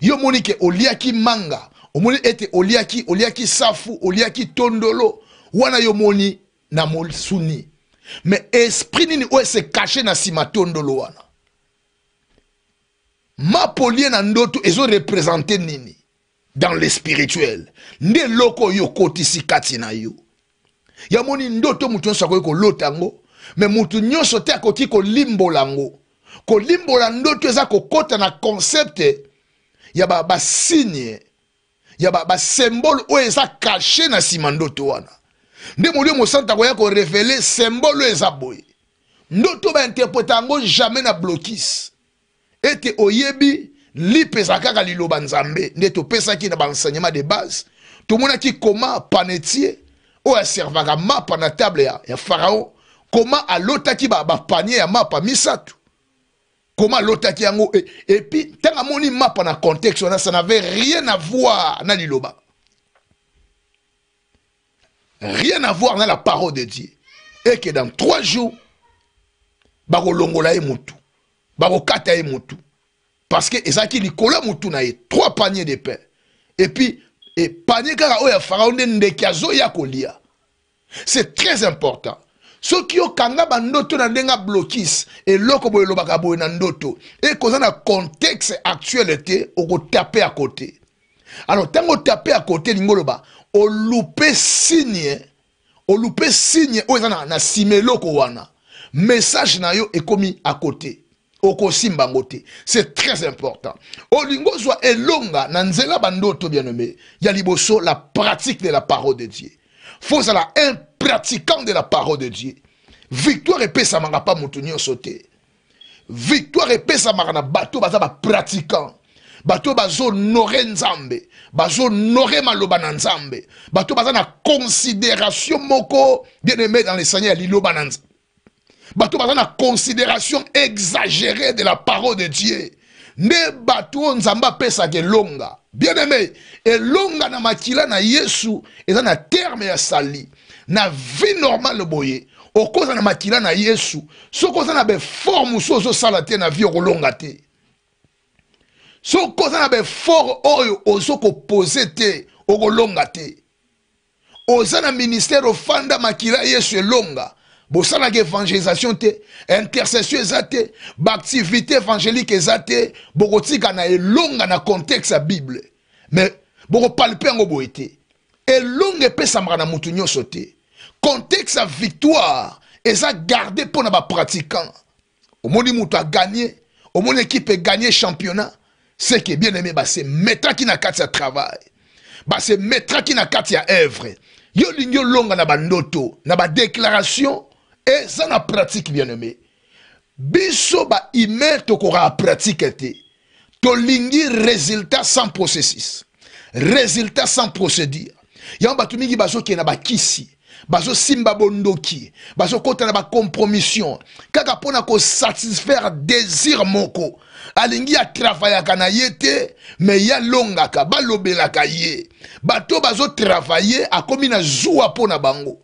yo omoni ke oliaki manga omoni ete oliaki oliaki safu oliaki tondolo wana yo omoni na mosuni me esprit nini oyo esekache na nsima tondolo wana mapolie na ndoto ezorepresente nini dans le spirituel nde eloko oyo okotisi kati na yo yamoni ndoto moto nyonso akoki kolota yango me motu nyonso te akoki kolimbola yango kolimbola ndoto eza kota na concept ya basigne ba ya basembole ba oyo eza caché na nsima ndoto wana nde molio mosanta koya korevele sembole oyo eza boye ndoto bainterprete yango jamais na blokis ete oyebi lipesa kaka liloba nzambe nde topesaki na enseignement de base tomonaki koma panetier oyo aservaka mapa na table ya, ya farao koma alotaki ki ba ya mapa misato comment lotaki yango et, et puis tant amoni map na contexte là ça n'avait rien à voir na liloba rien à voir dans la parole de Dieu et que dans trois jours bakolongola ye mutu bakokata ye mutu parce que ezalaki likolo ya mutu na ye trois paniers de pain et puis panier kaka o ya farao nde ndeke ya kolia c'est très important qui au kanga bandoto na blokis et eloko boy elobaka boye na ndoto ekoza na contexte actuele au taper à côté alors ntango taper à côté elingi au olupe signe olupe signe au na, na simelo ko wana message na yo ekomi à côté okosimba yango c'est très important oh, lingo soit elonga nanzela nzela bandoto bien aimé ya la pratique de la parole de dieu faut un pratiquant de la parole de Dieu. Victoire et paix, ça pas en sauté. Victoire et paix, ça bateau, baza bah, pratiquant. bato bah, noré nzambe Bazo maloba na nzambe bato baza na considération moko bien aimé dans le seigneur liloba bah, nzambe bato considération exagérée de la parole de dieu nde bato oyo nzambe apesaka elonga bien aime elonga na makila na yesu eza na terme ya sali na vie normale boye okozala na makila na yesu soki oza na befort mosusu ozosala te na vie okolonga te soki oza na befort oyo ozokopose te okolonga te oza na ministère ofanda makila yesu elonga bosalaka évangélisation te intercession eza te baactivité évangélique eza te bokotika na elonga na contexte ya bible mais bokopalpe yango boye te elonga epesamaka na motu nyonso te contexte ya victoire eza garde mpo na bapratiquant omoni moto aganye omoni équipe eganye championnat seke bien aimé basemetaki na kati ya travail basemetaki na kati ya evre yo olingi olonga na bandoto na badéclaration eza na pratique bien aimé biso bahumain tokoka ya pratique te tolingi résultat sans processus résultat sans procédure yango bato mingi bazokende na bakisi bazosimba bondoki bazokɔta na bacompromission kaka mpo na kosatisfaire désir moko alingi atravaillaka na ye te me ye alongaka balobelaka ye bato bazotravaiye akómi na zuwa mpo na bango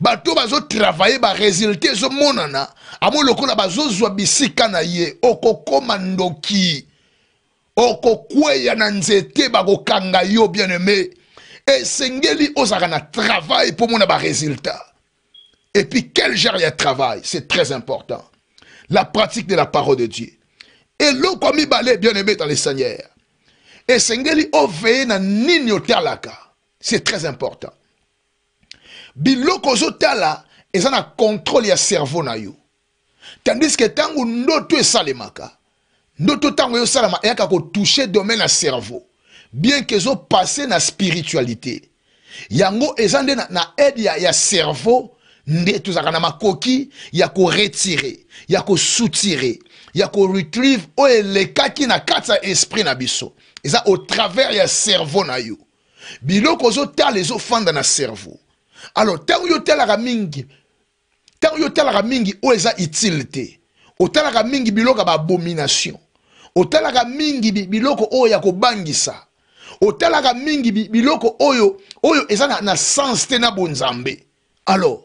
bato bazotravaye baresultat ezomonana amo lokola zo bisika na ye mandoki ndoki okokweya na nzete bakokanga yo bien aimé esengeli s'engeli na travail pour mona résultat et puis quel genre de travail c'est très important la pratique de la parole de dieu et l'oko mi balé bien aimé dans le seigneur esengeli oveye na nini otalaka c'est très important biloko zotala eza na contrôle ya cerveau na yo tandis que ntango ndoto esalemaka ndoto ntango eyosalama eyaka kotouche domaine ya cerveau bien zo passe na spiritualité yango eza na, na aide ya, ya cerveau nde tozalaka na makoki ya koretire ya kosoutire ya retrieve, oyo elekaki na kati esprit na biso eza au travers ya cerveau na yo biloko ozotala ezofanda na cerveau alors ntango yo otalaka mingi ntango yo otalaka mingi oyo eza utile te otalaka mingi biloko ya baabomination otalaka mingi biloko oyo ya kobangisa otalaka mingi biloko oyo oyo eza na, na sens te na bonzambe alors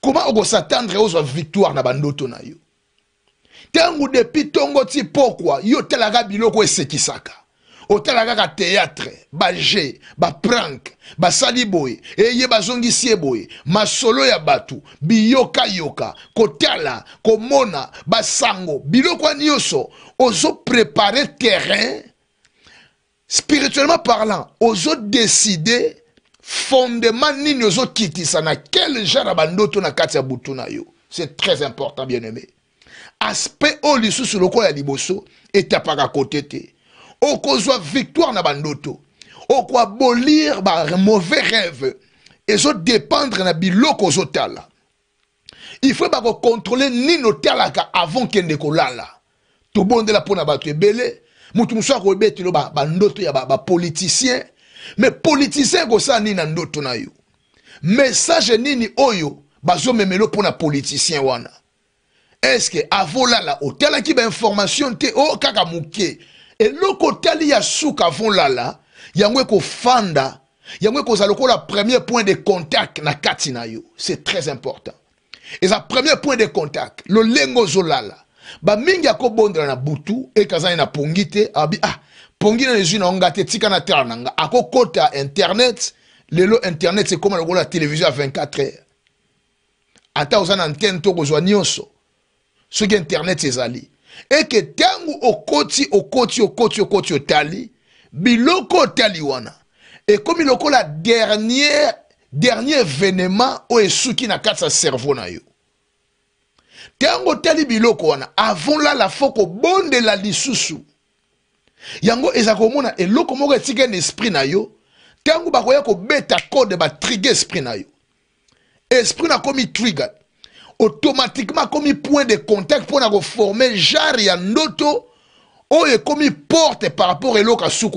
koma okosatendre ozwa victoire na bandoto na yo ntango depuis ntongo ti pokwa yo otalaka biloko esekisaka otala kaka théâtre baje baprank basali boye eye bazongisi ye boye masolo ya bato yoka, kotala komona basango biloko wana nyonso ozoprépare terrain spirituellement parlant ozodeside fondement nini ozokitisa na quel genre ya bandoto na kati ya butu yo c'est très important bien aimé aspect oyo lisusu lokola ya liboso etapaka kote te okozwa victoire na bandoto okoabolir mauvais rêve ezodépendre na biloko ozotala ifre contrôler nini otalaka avant nkende kolala la mpo na bato ebele motu mosusu akoyebetelo bandoto ya bapoliticien ba politicien ekosala nini na ndoto na yo message nini oyo bazomemelo mpo na politicien wana est-ce eske avolala otalaki bainformation te o kaka moke et eloko otali ya suka avonlala yango ekofanda yango zaloko lokola premier point de contact na katina yo c'est très important eza premier point de contact lolenge ozolala bamingi akobondela na butu ekanzani ah, na pongi te abi ah pongi na nga te tika na tala na kota internet lelo internet c'est ekóma la télévision à 24 heures ata oza na antene to kozwa nyonso soki internet ezali eke ntango okoti okoti okoti okoti otali biloko otali wana ekomi lokola dernier dernier événement oyo esuki na kati ya cerveau na yo ntango otali biloko wana avant lala fo kobondela lisusu yango eza komona eloko moko etikani esprit na yo ntango bakoya kobeta code batrige esprit na yo esprit nakomi trigade automatiquement comme point de contact pour nous former à Noto comme porte par rapport à l'autre sous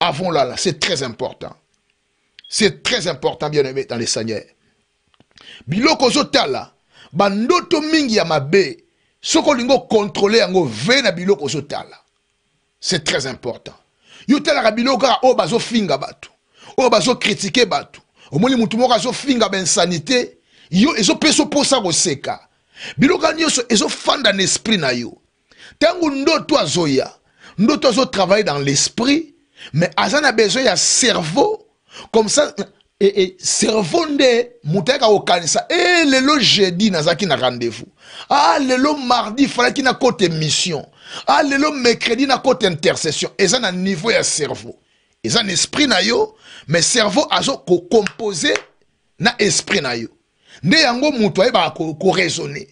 avant là là c'est très important c'est très important bien aimé dans les seigneurs biloko zotala Noto mingi ya mabe soko contrôler ya yango ve na biloko zotala. c'est très important Yotela ka biloko batu batu. bazo bato batu bazokritike bato zo finga ben sanité yo ezopesa mposa koseka biloko nyonso ezofanda na esprit na yo ntango ndoto azoya ndoto azotravaille dans l'esprit mais aza na besoin ya cerveau comme ça e, e, cerveau nde moto ayaka kokanisa e lelo jeudi nazalaki na rendez-vous ah lelo mardi falaki na kote mission ah lelo mercredi na kote intercession eza na niveau ya cerveau eza esprit na yo mais cerveau azo composé na esprit na yo ne yango ba ko raisonner.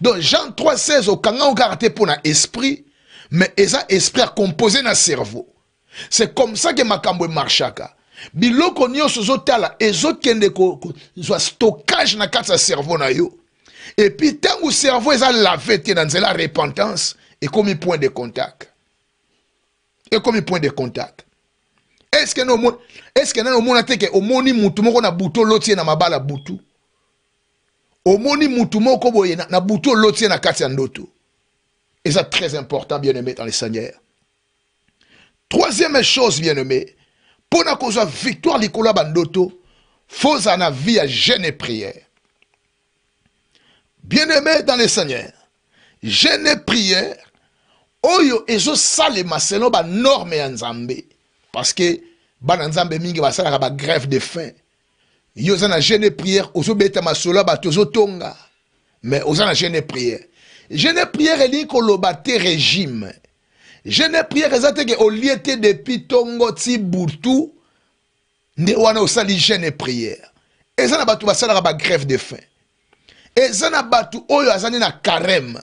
donc jean 316 au kaka te pour na esprit mais eza esprit dans le cerveau c'est comme ça que ke makambo e marchaka biloko nyonso ozotala ko zwa stockage na kati cerveau na yo Et tant le cerveau eza lave te dans nzela ya repentance ekomi point de contact ekomi point de contact est ke que omona te ke omoni motu moko na butu oloti ye na mabala butu omoni moni moko boye na, na butu olotie na kati ya ndoto eza très important bien aimé dans le seigneur troisième chose bien aimé mpo na victoire likolo ya bandoto fozala na vie ya jeune et prière bien aimé dans le seigneur jeune et prière oyo ezosalema selon banorme ya nzambe parce que bana nzambe mingi basalaka grève de faim Yosana oza na jeune prière masola masolo bato tonga. Mais oza na prière gene prière elingi koloba régime gene prière que que lieu te de pitongo ti ne wana osali gene prière eza na basala ba de faim eza na oyo azani na carême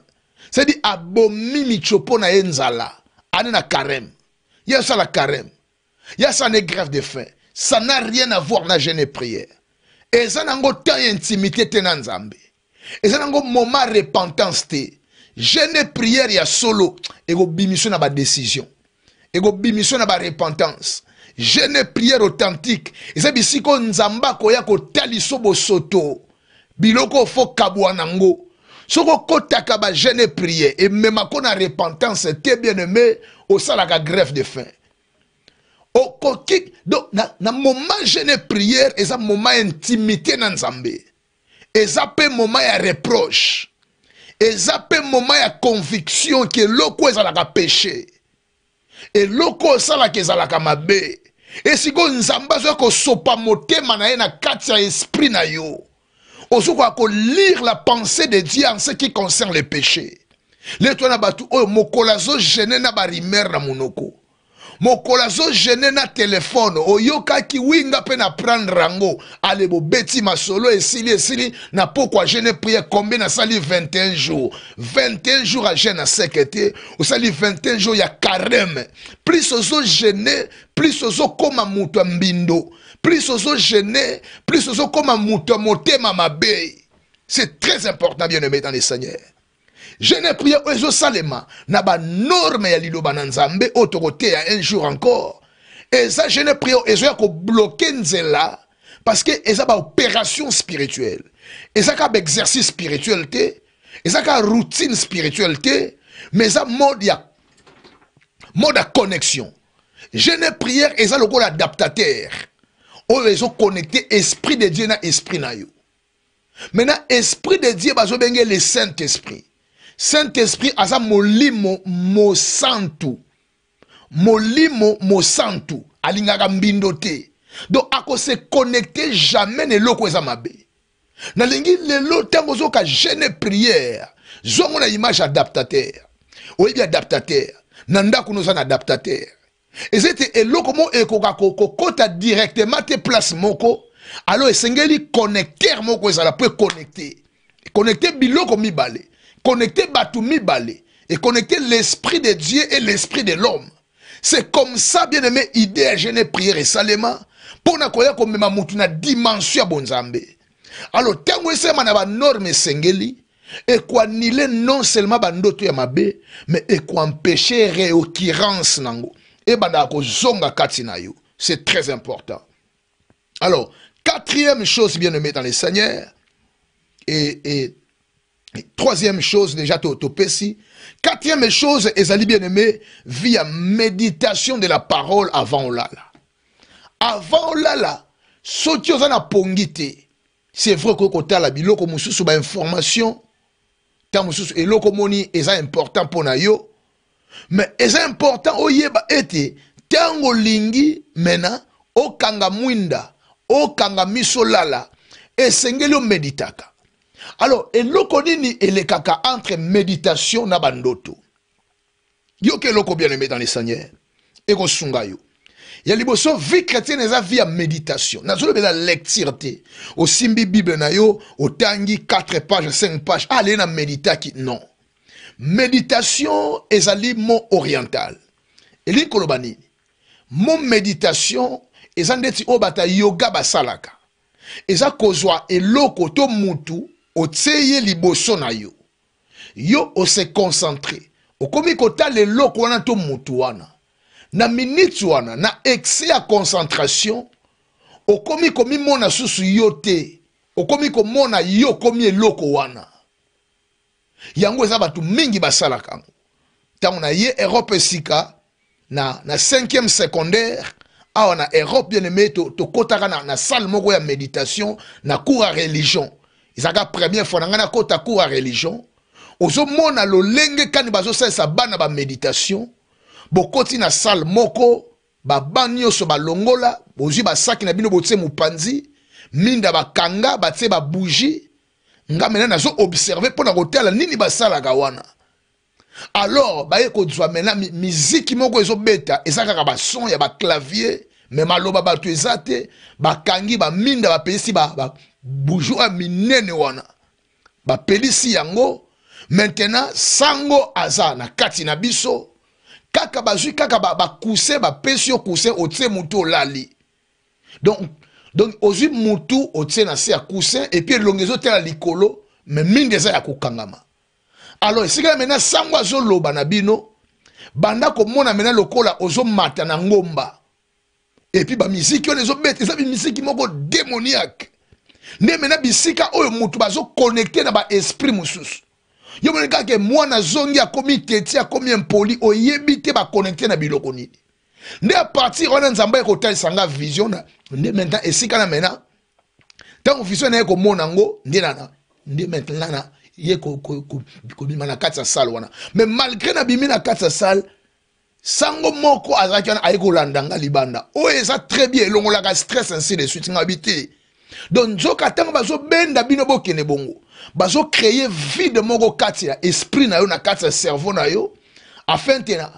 dit abomi mi na enzala ane na carême ye la carême karem. Yasane ne grève de faim ça n'a rien à voir na gene prière eza nango temps ya intimité te na nzambe eza nango moment repentance te jeune prière ya solo ekobimiso na badécision ekobimiso na barepentance jeune prière authentique eza bisika oyo nzambe akoya kotaliso bosoto biloko ofo kabwa nango soki okotaka bajeune prière ememako na repentance te bien aimé osalaka greffe de fin donc na, na moment jeune prière un moment intimité na nzambe a un moment ya reproche a un moment ya conviction que eloko ka péché ka mabé. Et mabe esikoyo nzambe ko vous motema na ye na kati ya esprit na yo ko lire la pensée de dieu en ce qui concerne le péché le to na bato oh, mokolazo mokolo na rimer na monoko mon mokolo azogene na téléphone telefone ki winga mpe na prendre yango ale bobeti masolo esili esili na poko gene prie combien nasali 21 jours 21 jours agene aseke eh, te osali 21 jours ya careme plus ozogene plus ozokóma koma ya mbindo plus ozogene plus ozokóma moto ya mama mabe c'est très important bien aimé dans le seigneur je ne Genepriya ezosalema na norme ya liloba na nzambe oyo tokoteya un jour encore eza genepriya oyo que kobloke nzela parceke eza opération spirituelle eza kaka exercice spirituel te eza kaka routine spirituel. te mais eza mode ya mode ya connexion Je ne prière eza lokola adaptateur oyo connecté esprit de dieu na esprit na yo maintenant esprit de dieu bazobenge le saint esprit saint-esprit aza molimo mosantu molimo mosantu alingaka mbindo te donc akose connecte jamais na eloko eza mabe nalingi lelo ntango ozoyoka gene priere zongo na image adaptateur oyebi adaptateur na ndako noza na adaptateur eza ete eloko moko ekoka kokota directement te place moko alo esengeli connecteur moko ezala po econnecte connecte biloko mibale connecter Batumi Balé et connecter l'esprit de Dieu et l'esprit de l'homme. C'est comme ça, bien aimé, idée à gêner, prière et salement, pour na koya comme ma mutuna dimension bonzambe. Alors, tango esema c'est ba norme sengeli, et quoi nile non seulement bandoto ya mabe, mais et quoi empêcher réoccurrence nango. Et banda ko zonga katina yo. C'est très important. Alors, quatrième chose, bien aimé dans le seigneur et, et et Troisième chose, déjà, topesi. Quatrième chose, Ezali bien-aimé, via méditation de la parole avant Olala. Avant Olala, Sotiozana pongité, c'est vrai que la Biloko Moussousou, ba information, ta Moussousou, et Lokomoni, Eza important pour Nayo. Mais Eza important, Oyeba, été, Tango Lingi, mena, Okanga Mwinda, Okanga Misolala, sengelo Meditaka alors eloko nini elekaka entre méditation na bandoto yoka eloko bien aimé dans le seigneur ekosunga yo ya liboso vie chrétienne eza vie ya méditation nazolobela lecture te osimbi bible na yo tangi 4 page 5 page ale na méditaki non méditation ezali mon oriental elingi koloba nini Mon méditation eza ndeti oyo obata yoga basalaka eza kozwa eloko to mutu otie ye liboso na yo yo osekoncentre okomi kotala eloko wana to motu wana na miniti wana na excès ya concentration okomi komimona susu yo te okomi komona yo okomi eloko wana yango eza bato mingi basalaka yango ntango na ye erope esika na, na 5e secondaire awa na erope bien aimé tokɔtaka to na, na sale moko ya méditation na cour ya religion ezalaka première fois na ngai nakɔta cour ya religion ozomona lolenge kani bazosalisa bana baméditation bokoti na sale moko babani nyonso balongola bozwi basaki na bino botie mopanzi minda bakanga batie babugi nga mena nazo observe mpo na kotala nini basalaka wana alors baye kozwa mena miziki moko ezobeta eza kaka bason ya baclavier me maloba bato eza te bakangi baminda bapesisi ba, ba, bourgeois minene wana bapelisi yango maintenant sango aza na kati na biso kaka bazwi kaka bakuse ba bapesi yo kuse otie motu olali donc, donc ozwi motu otie na se ya cousin epuis elongi ezotela likolo me mingi eza ya kokangama alors esikala maintenant sango azoloba na bino banda komona maintenant lokola ozomata na ngomba epuis bamiziki oyo ezobeta eza bimiziki moko démoniaque nde mena bisika oyo moto bazoconnecte na baesprit mosusu yo moni kaka mwana zongi akomi teti akomi impoli oyebi te baconnecte na biloko nini nde apartir wana nzambe ekotalisanga vision na nde maintenant esika na mena ntango vision na ye komona yango nde nana nde maintenant na ye kobima na kati ya sale wana mais malgré nabimi na kati ya sale sango moko azalaki wana aye kolandanga libanda oyo eza très bien elongolaka stress ainsi de suite ngabi te donc nzoka ntango bazobenda bino bokende bongo bazokreye vide moko kati ya esprit na yo na kati ya cerveau na yo afin te na,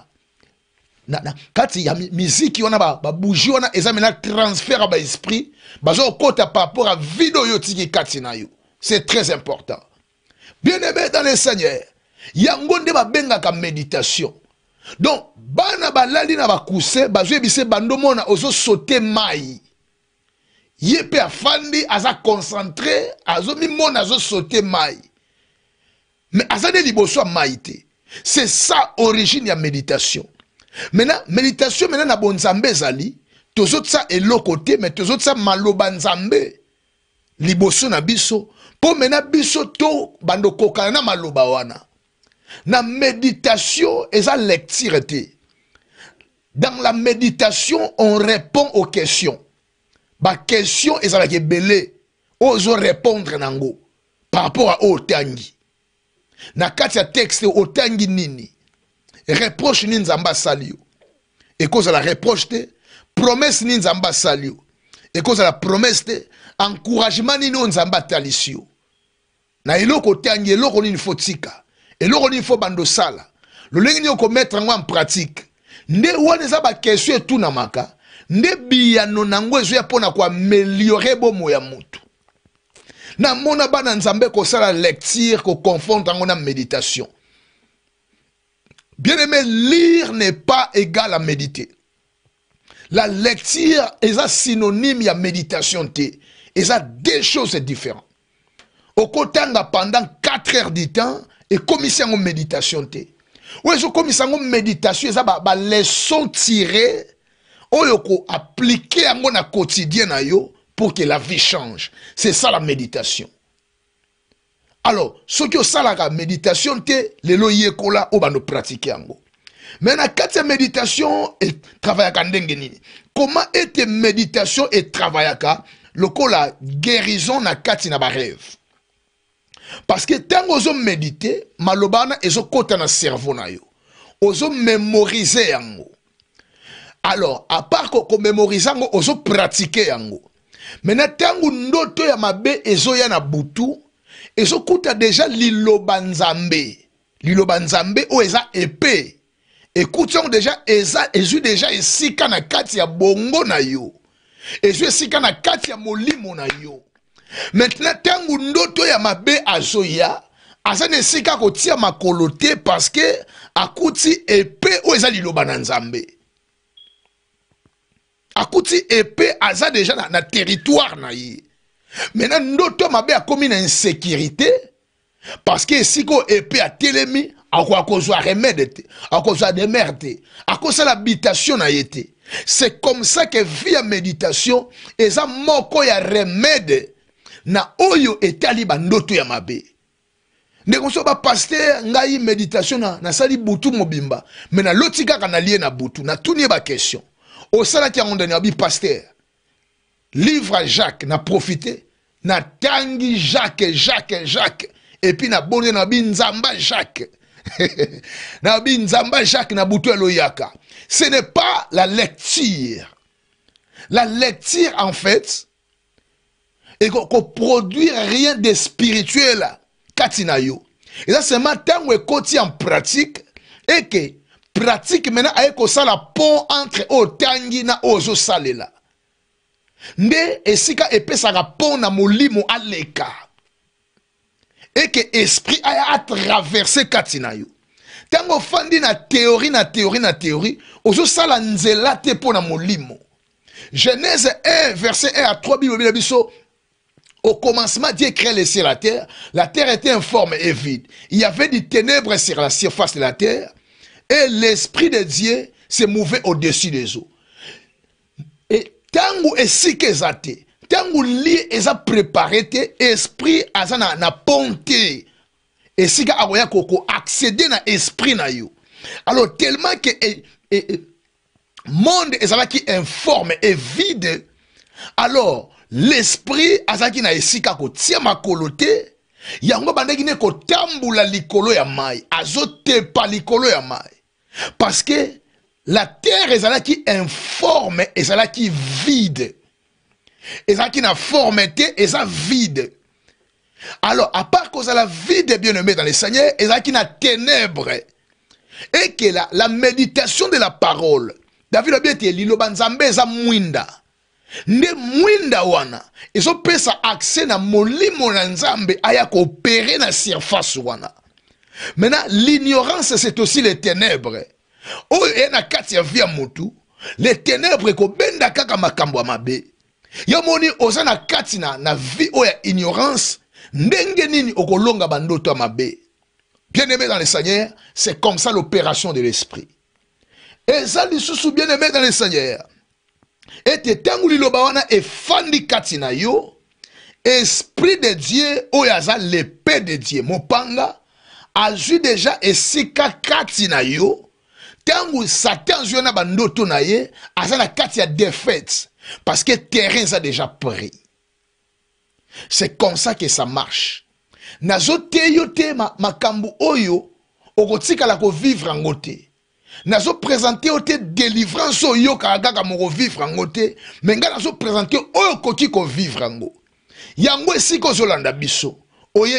na, na kati ya miziki wana babougi ba wana eza mena transfert ya baesprit bazokota par rapport ya vide oyo otiki kati na yo c'est très important bien aimé dans le seigneur yango nde babengaka méditation donc bana balali na bakuse bazoyebisa bandomona ozosauter mai ye mpe afandi aza concentre azo sauté mai Mais aza de liboso ya c'est ça origine ya méditation maintenant méditation maintenant na bonzambe ezali tozotisa eloko te me ça maloba nzambe liboso na biso Pour mena biso to kokokana na maloba wana na méditation eza lecture te dans la méditation on répond aux questions question baquestion ezalaki belé ozo répondre nango par rapport à otangi na katia ya texte otangi nini reproche nzamba salio et à la reproche te promesse nzamba salio et à la promesse te encouragement nini nzamba na iloko otangi eloko ni fo tika eloko ni fo banda osala lolenge nini ne yango en pratique ba question eza na maka nde biyano nango ezoya mpona koameliore bomo ya motu namona bana nzambe kosala lecture koconfondre yango na méditation bien aimé lire n'est pas égal à méditer la lecture eza synonyme ya méditation te eza deux choses différentes okotanga pendant 4 heures du temps ekomisi yango méditation te oyo ezokomisa yango méditation eza ba, ba, ba tirée Oyoko appliquer yango na quotidien na yo pour que la vie change c'est ça la méditation alors soki la méditation te lelo yekola oyo bando pratike yango Mais na kati ya méditation e ka ndenge nini koma ete méditation etravaillaka la guérison na kati na rêve? parce que ntango medite, malobana, ezo kota na cerveau na yo mémoriser ango. alors à part kokomémorisa yango ozopraktike yango maintenant ntango ndoto ya mabe ezoya na butu ezokuta deja liloba nzambe liloba nzambe oyo eza epe ekuti yango deja eza ezwi deja esika na kati ya bongo na yo ezwi esika na kati ya molimo na yo maintenant ntango ndoto ya mabe azoya aza na esika akotia makolo te parce ke akuti epe oyo eza liloba na nzambe akuti epe aza déjà na, na territoire na ye maintenant ndoto mabe a commis une insécurité parce que a télémi, a atelemi a kozwa remède te a a te akosala habitation na yete. c'est comme ça que vie méditation eza moko ya remède na oyo etali ndoto ya mabe ndeko so pasteur ngai méditation na na sali butu mobimba me loti kaka nalie na butu natuni ba question. Au a yango ndani bi Pasteur, livre jacques na n'a tangi jacques jacques jacques et puis n'a na nabi nzamba jacques nabi nzamba jacques na butu loyaka. ce n'est pas la lecture la lecture en fait produit rien de spirituel yo. Et ça c'est seulement ntango en pratique et que pratique maintenant ça la pont entre oyo otangi na oyo ozosalela nde esika la pont na molimo aleka que esprit a, a traversé la yo Tango fandi na théorie, na théorie, na la ozosala nzela te pont na molimo genèse 1 verset 1 à 3 bible biso Au commencement, Dieu crée les cieux la terre. La terre était informe et vide. Il y avait des ténèbres sur la surface de la terre, et l'Esprit de Dieu se mouvait au-dessus des eaux. Et tant esika eza tant tangu lie eza préparé te esprit azana na, na Esika agoya koko koko accéder na esprit na yo alors tellement que e, e, monde informe et vide alors l'esprit qui na esika kotia ma coloté yango bandaki ne tambula likolo ya mai pa likolo ya mai parce que la terre est qui informe et qui vide qui na forme te qui vide alors à part la vide bien aimé dans les est celle qui na ténèbre et que la, la méditation de la parole david bien dit, liloba nzambe eza mwinda nde mwinda wana ezopesa accès na molimo nzambe aya koopere na surface wana Maintenant, l'ignorance, c'est aussi les ténèbres. a quatre kati ya via motu, les ténèbres ekobenda kaka makambo ya mabe. Yo moni oza na kati na na vie oh ya ignorance, ndengenini nini okolonga bandoto ya Bien-aimé dans le Seigneur, c'est comme ça l'opération de l'esprit. Et ça lisusu bien-aimé dans le Seigneur. te tanguli lobawana, wana efandi kati na yo esprit de dieu oyaza, yaza l'épée de dieu mopanga azwi deja esika kati na yo ntango satan azwi na bandoto na ye aza na kati ya défaite parce que terrain a déjà pris c'est comme ça que ça marche nazote yo te makambo oyo okotikala kovivre yango te nazopresente yo te délivrance oyo oyokaka kaka mokovivre yango te me ngai nazopresente yo oyo okoki kovivre yango yango esika ozolanda biso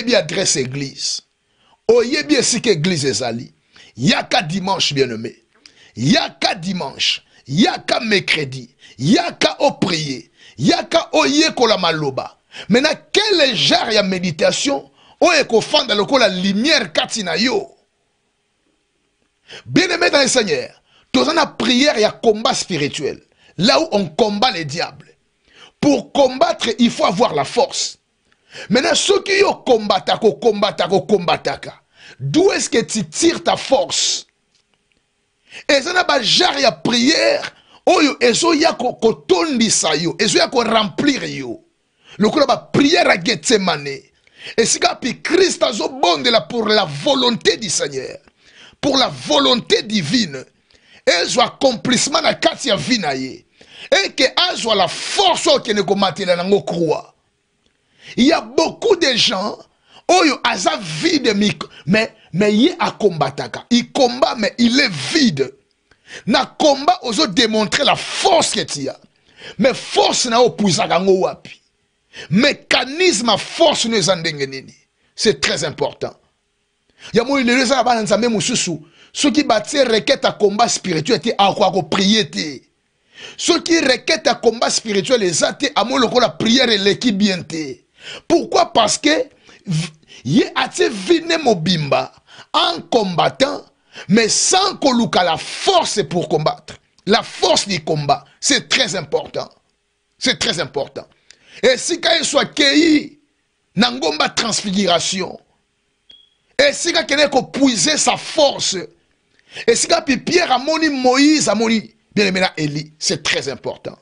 bi adresse église Oyez bien si qu'église a Yaka dimanche bien-aimé. Yaka dimanche. Yaka mercredi. Yaka qu'à prier. Yaka la maloba. Maintenant, quel genre a méditation oye kofanda la lumière katina yo. Bien-aimé dans le Seigneur, dans la prière, et y a combat spirituel. Là où on combat les diables. Pour combattre, il faut avoir la force. Maintenant, ceux qui ont combattu, combattu, combattu, D'où est-ce que tu tires ta force Et ça na bajare ya priere oyo ezoya kotondisa yo ezoya remplir. yo lokola bapriere ya Christ a bon de la pour la volonté du seigneur pour la volonté divine ezwa accomplissement na kati vie vi Et que a azwa la force oyo okende komatela nango croix. il y a beaucoup de gens oyo aza vide Mais mais me, a combataka. il combat, mais il est vide na combat, ozo démontrer la force que tia Mais force na opuzaka ngo wapi mécanisme force ne eza nini c'est très important yango lelo eza na bana nzambe mosusu qui batie rekete à combat spirituel te akoka koprie te qui rekete à combat spirituel eza te la prière et l'équipe bien te pourquoi parce que ye venu vine mobimba en combattant, mais sans koluka la force pour combattre. La force du combat, c'est très important. C'est très important. Et si kaye soit kei, nangomba transfiguration, et si kaye ko puiser sa force, et si kaye Pierre moni Moïse amoni, bien aimé Eli. Eli, c'est très important.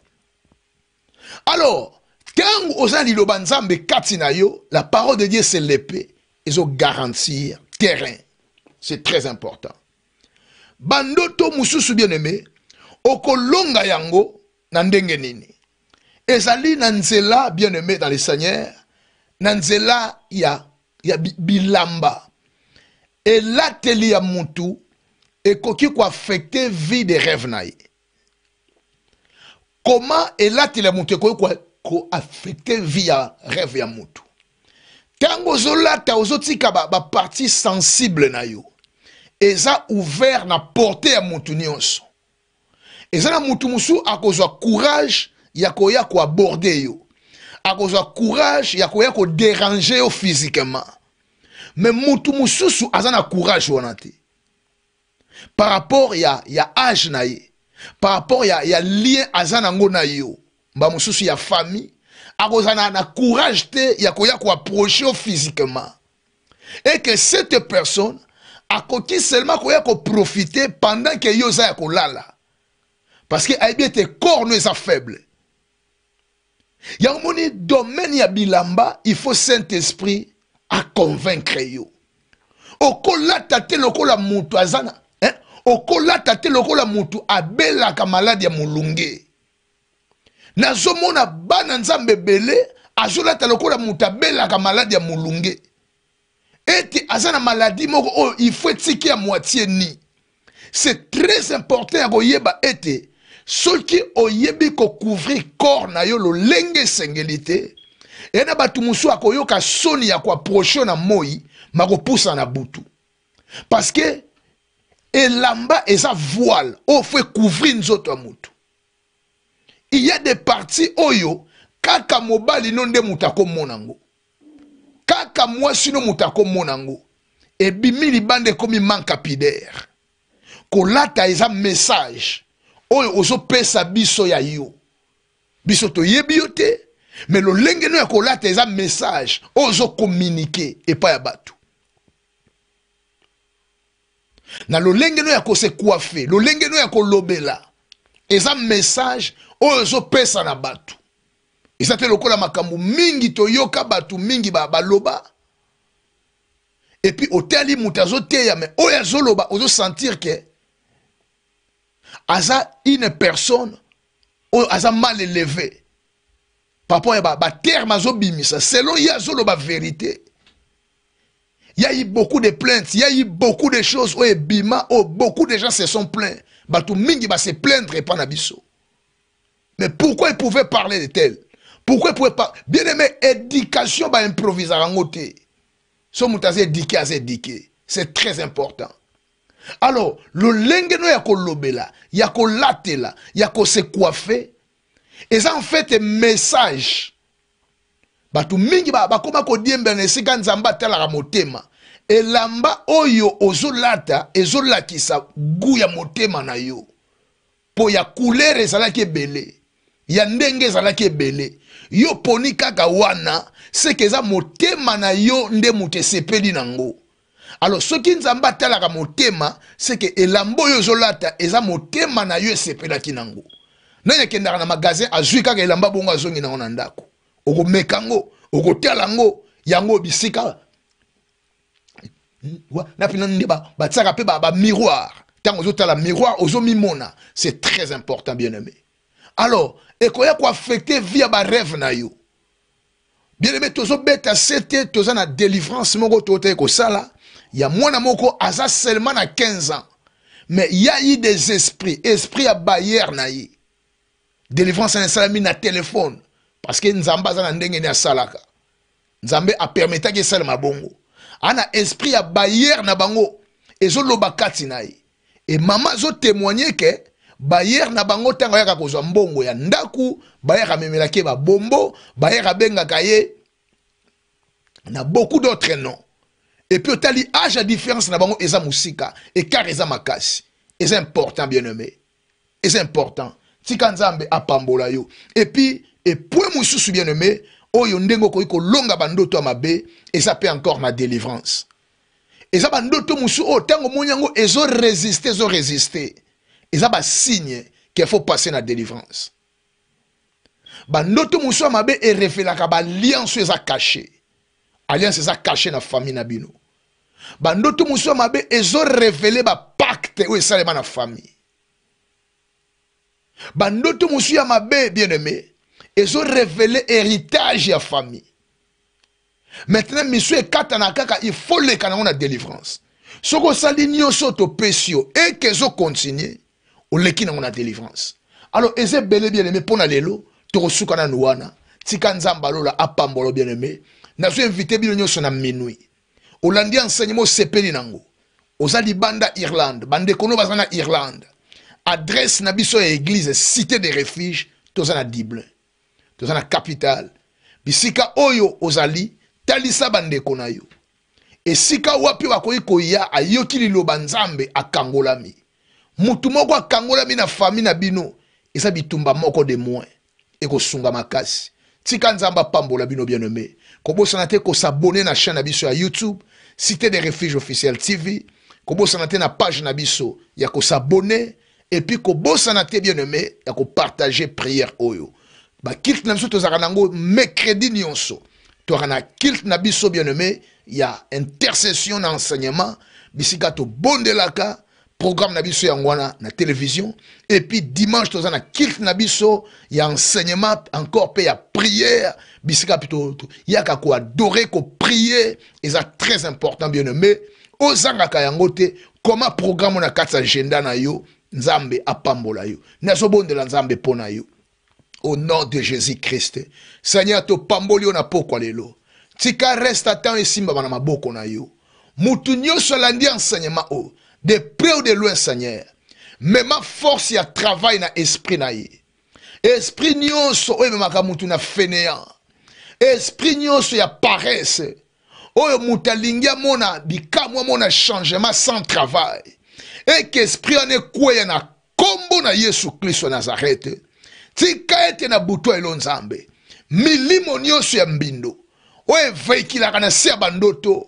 Alors, quand Ozali lobanzambe la parole de dieu c'est l'épée Ils ont garanti terrain c'est très important bandoto mususu bien aimé okolonga yango na ndenge nini ezali nanzela bien aimé dans les seigneur nanzela ya, ya bilamba et ya mutu ekoki la vie de rêve Comment elle koma elateli ya monté quoi koaffecte vi ya rêve ya motu ntango ozolata ozotika baparti ba sensible na yo eza ouvert na porte ya motu nyonso eza na motu mosusu akozwa courage ya koya koaborde yo akozwa courage ya koya koderange yo physiquement me motu mosusu aza na courage wana te par rapport ya, ya age na ye par rapport ya, ya lien aza nango na yo ba mosusu ya famille kozana na courage te ya koya koapproche physiquement et que cette personne akoki seulement koya profiter pendant que yo oza ya lala. parce que a te corps no a faible Ya moni domaine ya bilamba il faut saint esprit convaincre yo okolata te lokola mutu azana, na hein? eh? okolata te lokola a abelaka maladi ya molunge nazomona bana nzambe ebele azolata lokola moto abelaka maladi ya molunge ete aza na maladi moko oyo ifo etiki ya moitie ni c'est très important ya koyeba ete soki oyebi kocouvrir corps na yo lolenge esengeli te eya na bato mosusu akoyoka soni ya koaproche na moi makopusa na butu parce que elamba eza voile oyo fo ekouvrir nzoto ya motu il y a des parties oyo kaka mobali no nde moto akomona yango kaka mwasi no moto akomona yango ebimi libanda ekomi manke apidaire kolata eza message oyo ozopesa biso ya yo biso toyebi yo te me lolenge no ya kolata eza message oyo ozokominike epai ya bato na lolenge no ya kosekuafe lolenge no ya kolobela Et eza message oyo ezopesa na bato eza te lokola makambo mingi toyoka bato mingi baloba ba epuis otali moto azoteya me oyo azoloba ozosentir ke aza une personne oyo aza mal élevé paraport ya baterme ba bimisa. selon ye azoloba vérité Il y a eu beaucoup de plaintes, il y a eu beaucoup de choses, oh, et Bima, beaucoup de gens se sont plaints. Batou mingi va se plaindre et pas biso. Mais pourquoi il pouvait parler de tel Pourquoi il pouvait pas Bien aimé, éducation va improviser en côté. So moutaze éduqué à éduqué. C'est très important. Alors, le y ya un ya il ya ko se coiffé. Et ça en fait un message. Batou mingi ba bakoma ko diembe nesika nzamba tala motema. elamba oyo ozolata ezolakisa gu ya motema na yo mpo ya couleur ezalaki ebele ya ndenge ezalaki ebele yo poni kaka wana seke eza motema na yo nde moto esepeli nango alors soki nzambe atalaka motema seke elamba oyo ozolata eza motema na yo esepelaki nango nani akendaka na magasin azwi kaka elamba bongo azongi nango na ndako okomeka ngo okotala ngo yango bisika na pina nde batiaka miroir mona hein. c'est très important bien aimé alors ekoya koaffecte via ba rêve na yo bien aimé tozobeta beta te toza na délivrance moko tootaki kosala ya mwana moko aza seulement na 15 ans mais yi des esprits esprit ya bayere na yi. délivrance ana hein, salami na téléphone parce que nzambe za na ndenge a asalaka nzambe apermetaki ma bongo ana esprit ya bayer na bango ezoloba kati na y e mama témoigner ke Bayer na bango ntango ya kozwa mbongo ya ndaku bayere amemelaki ba bombo. bayere benga kaye na beaucoup d'autres noms puis otali age à différence na bango eza et kariza eza makasi eza important bien aimé eza important tika nzambe apambola yo et point mosusu bien aimé oyo ndenge okoki kolonga bandoto ya mabe eza mpe encore ma délivrance eza bandoto mosusu oyo ntango omoni yango ezorésiste resiste eza qu'il faut passer na délivrance bandoto mosusu ya mabe erevelaka baalliance oyo eza kache alliance eza kache na famille na bino bandoto ezo ya mabe pacte. bapacte oyo esalema na famille bandoto musu ya mabe bien aimé ils ont révélé héritage à la famille. Maintenant, monsieur ekatana kaka, il faut le canon la délivrance. Ce que ça to pesio, et qu'ils ont continué, on le qui la délivrance. Alors, ils ont bel et bien aimé pour nouana, tika nzambalo la apambolo bien aimé, nazo invité bien sur na minuit. Olandi enseignement sepeli nango. Oza banda Irlande, bande kono bazana Irlande. Adresse na biso église, cité de refuges, tozana dible. toza na capitale bisika oyo ozali talisa bandeko na yo esika wapi bakoki koya ayoki liloba nzambe akangolami mutu moko akangolami na fami na bino eza bitumba moko de moins ekosunga makasi tika nzambe apambola bino bien-aime kobosana te kosabone na chaîne na biso ya youtube cité de refuge officiel tv kobosana te na page na biso ya kosabone epuis kobosana te bien-aime ya kopartage priere oyo kilt na biso tozalaka nango mercredi nyonso To na kilt na biso bien aimé ya intercession na enseignement bisika tobondelaka programme na biso yango wana na télévision et puis dimanche toza na kilt na biso ya enseignement encore mpe ya prière bisika quoi toyaka koadore koprie eza très important bien aimé ozangaka yango te koma programme na kati ya agenda na yo nzambe apambola yo nazobondela nzambe mpo na yo au nom de jésus-christ seigneur topamboli yo na pokwa lelo tika reste ici, m'a na maboko na yo mutu nyonso enseignement o de près ou de loin seigneur ma force ya travail na esprit na ye esprit nyonso oyo ememaka mutu na fainéant esprit so ya paresse oyo moto mona, mona bikamwa mona changement sans travail et que esprit wana na kombo na yesu Christ Nazareth Nazareth. tika ete na butu ayelo nzambe milimo nyonso ya mbindo oyo eveikilaka na se ya bandoto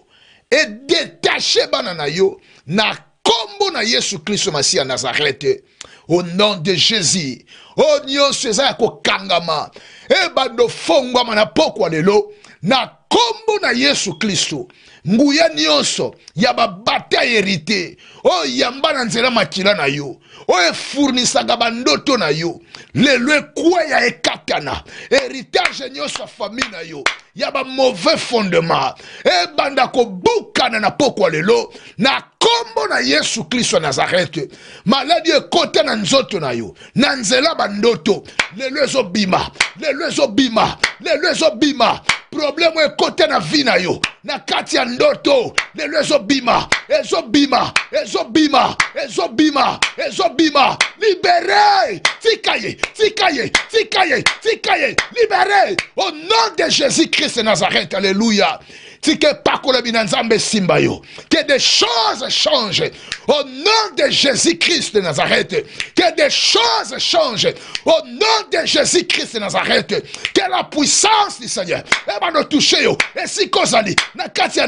edetache bana na yo na kombo na yesu kristo masihi ya nazarete au nom de jésus oyo nyonso eza ya kokangama e bandofongwama na pokwa lelo na kombo na yesu kristo nguya nyonso ya babata ya erite oyo yamba na nzela makila na yo oyo efournisaka bandoto na yo lelo ekweya ekatana heritage nyonso ya famille na yo ya bamauvais fondement ebanda kobukana na pokwa lelo na kombo na yesu kristo ya nazareti maladi ekota na nzoto na yo na nzela bandoto lelo ezobima lelo ezobima lelo ezobima probleme ekota na vi na yo na kati ya ndoto lelo ezobima ezobima ezobima ezobima ezobima libere tika ye tika ye tika ye tika ye libere au nom de jésus christ de nazareth alléluia tike que des choses changent au nom de jésus-christ de nazareth que des choses changent au nom de jésus-christ de nazareth que la puissance du seigneur eh nous ben, touche yo si kozali. na kati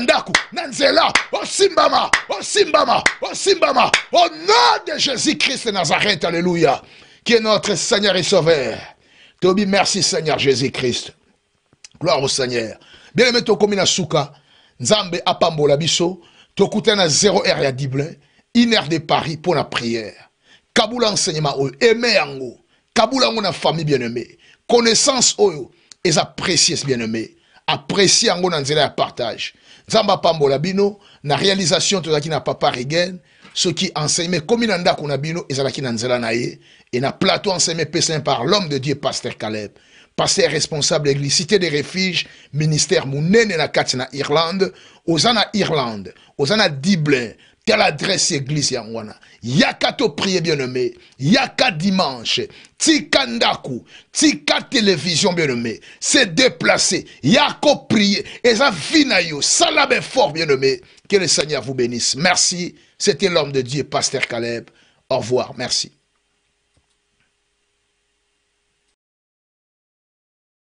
na nzela Simbama, au Simbama, au nom de jésus-christ de nazareth alléluia qui est notre seigneur et sauveur Tobi, merci Seigneur Jésus-Christ. Gloire au Seigneur bien aimé tokomi na suka nzambe apambola biso tokutana na 0 r ya à une heure de paris pour la prière kabula enseignement oyo aime yango kabula yango na famille bien aimé connaissance oyo eza précieuse bien aimé apprécie yango na nzela ya partage nzambe apambola bino na réalisation tozalaki na papa regen soki enseignement ekomi na ndako na bino ezalaki na nzela na ye et na plateau enseigné par l'homme de dieu pasteur caleb pasteur responsable église cité des réfuges, ministère munene na Katina irlande aux irlande aux dublin telle adresse église yangwana Yaka yaka prier, bien aimé yaka dimanche tika ndaku tika télévision bien aimé se déplacer ya prier, eza yo sala fort, bien aimé que le seigneur vous bénisse merci c'était l'homme de dieu pasteur caleb au revoir merci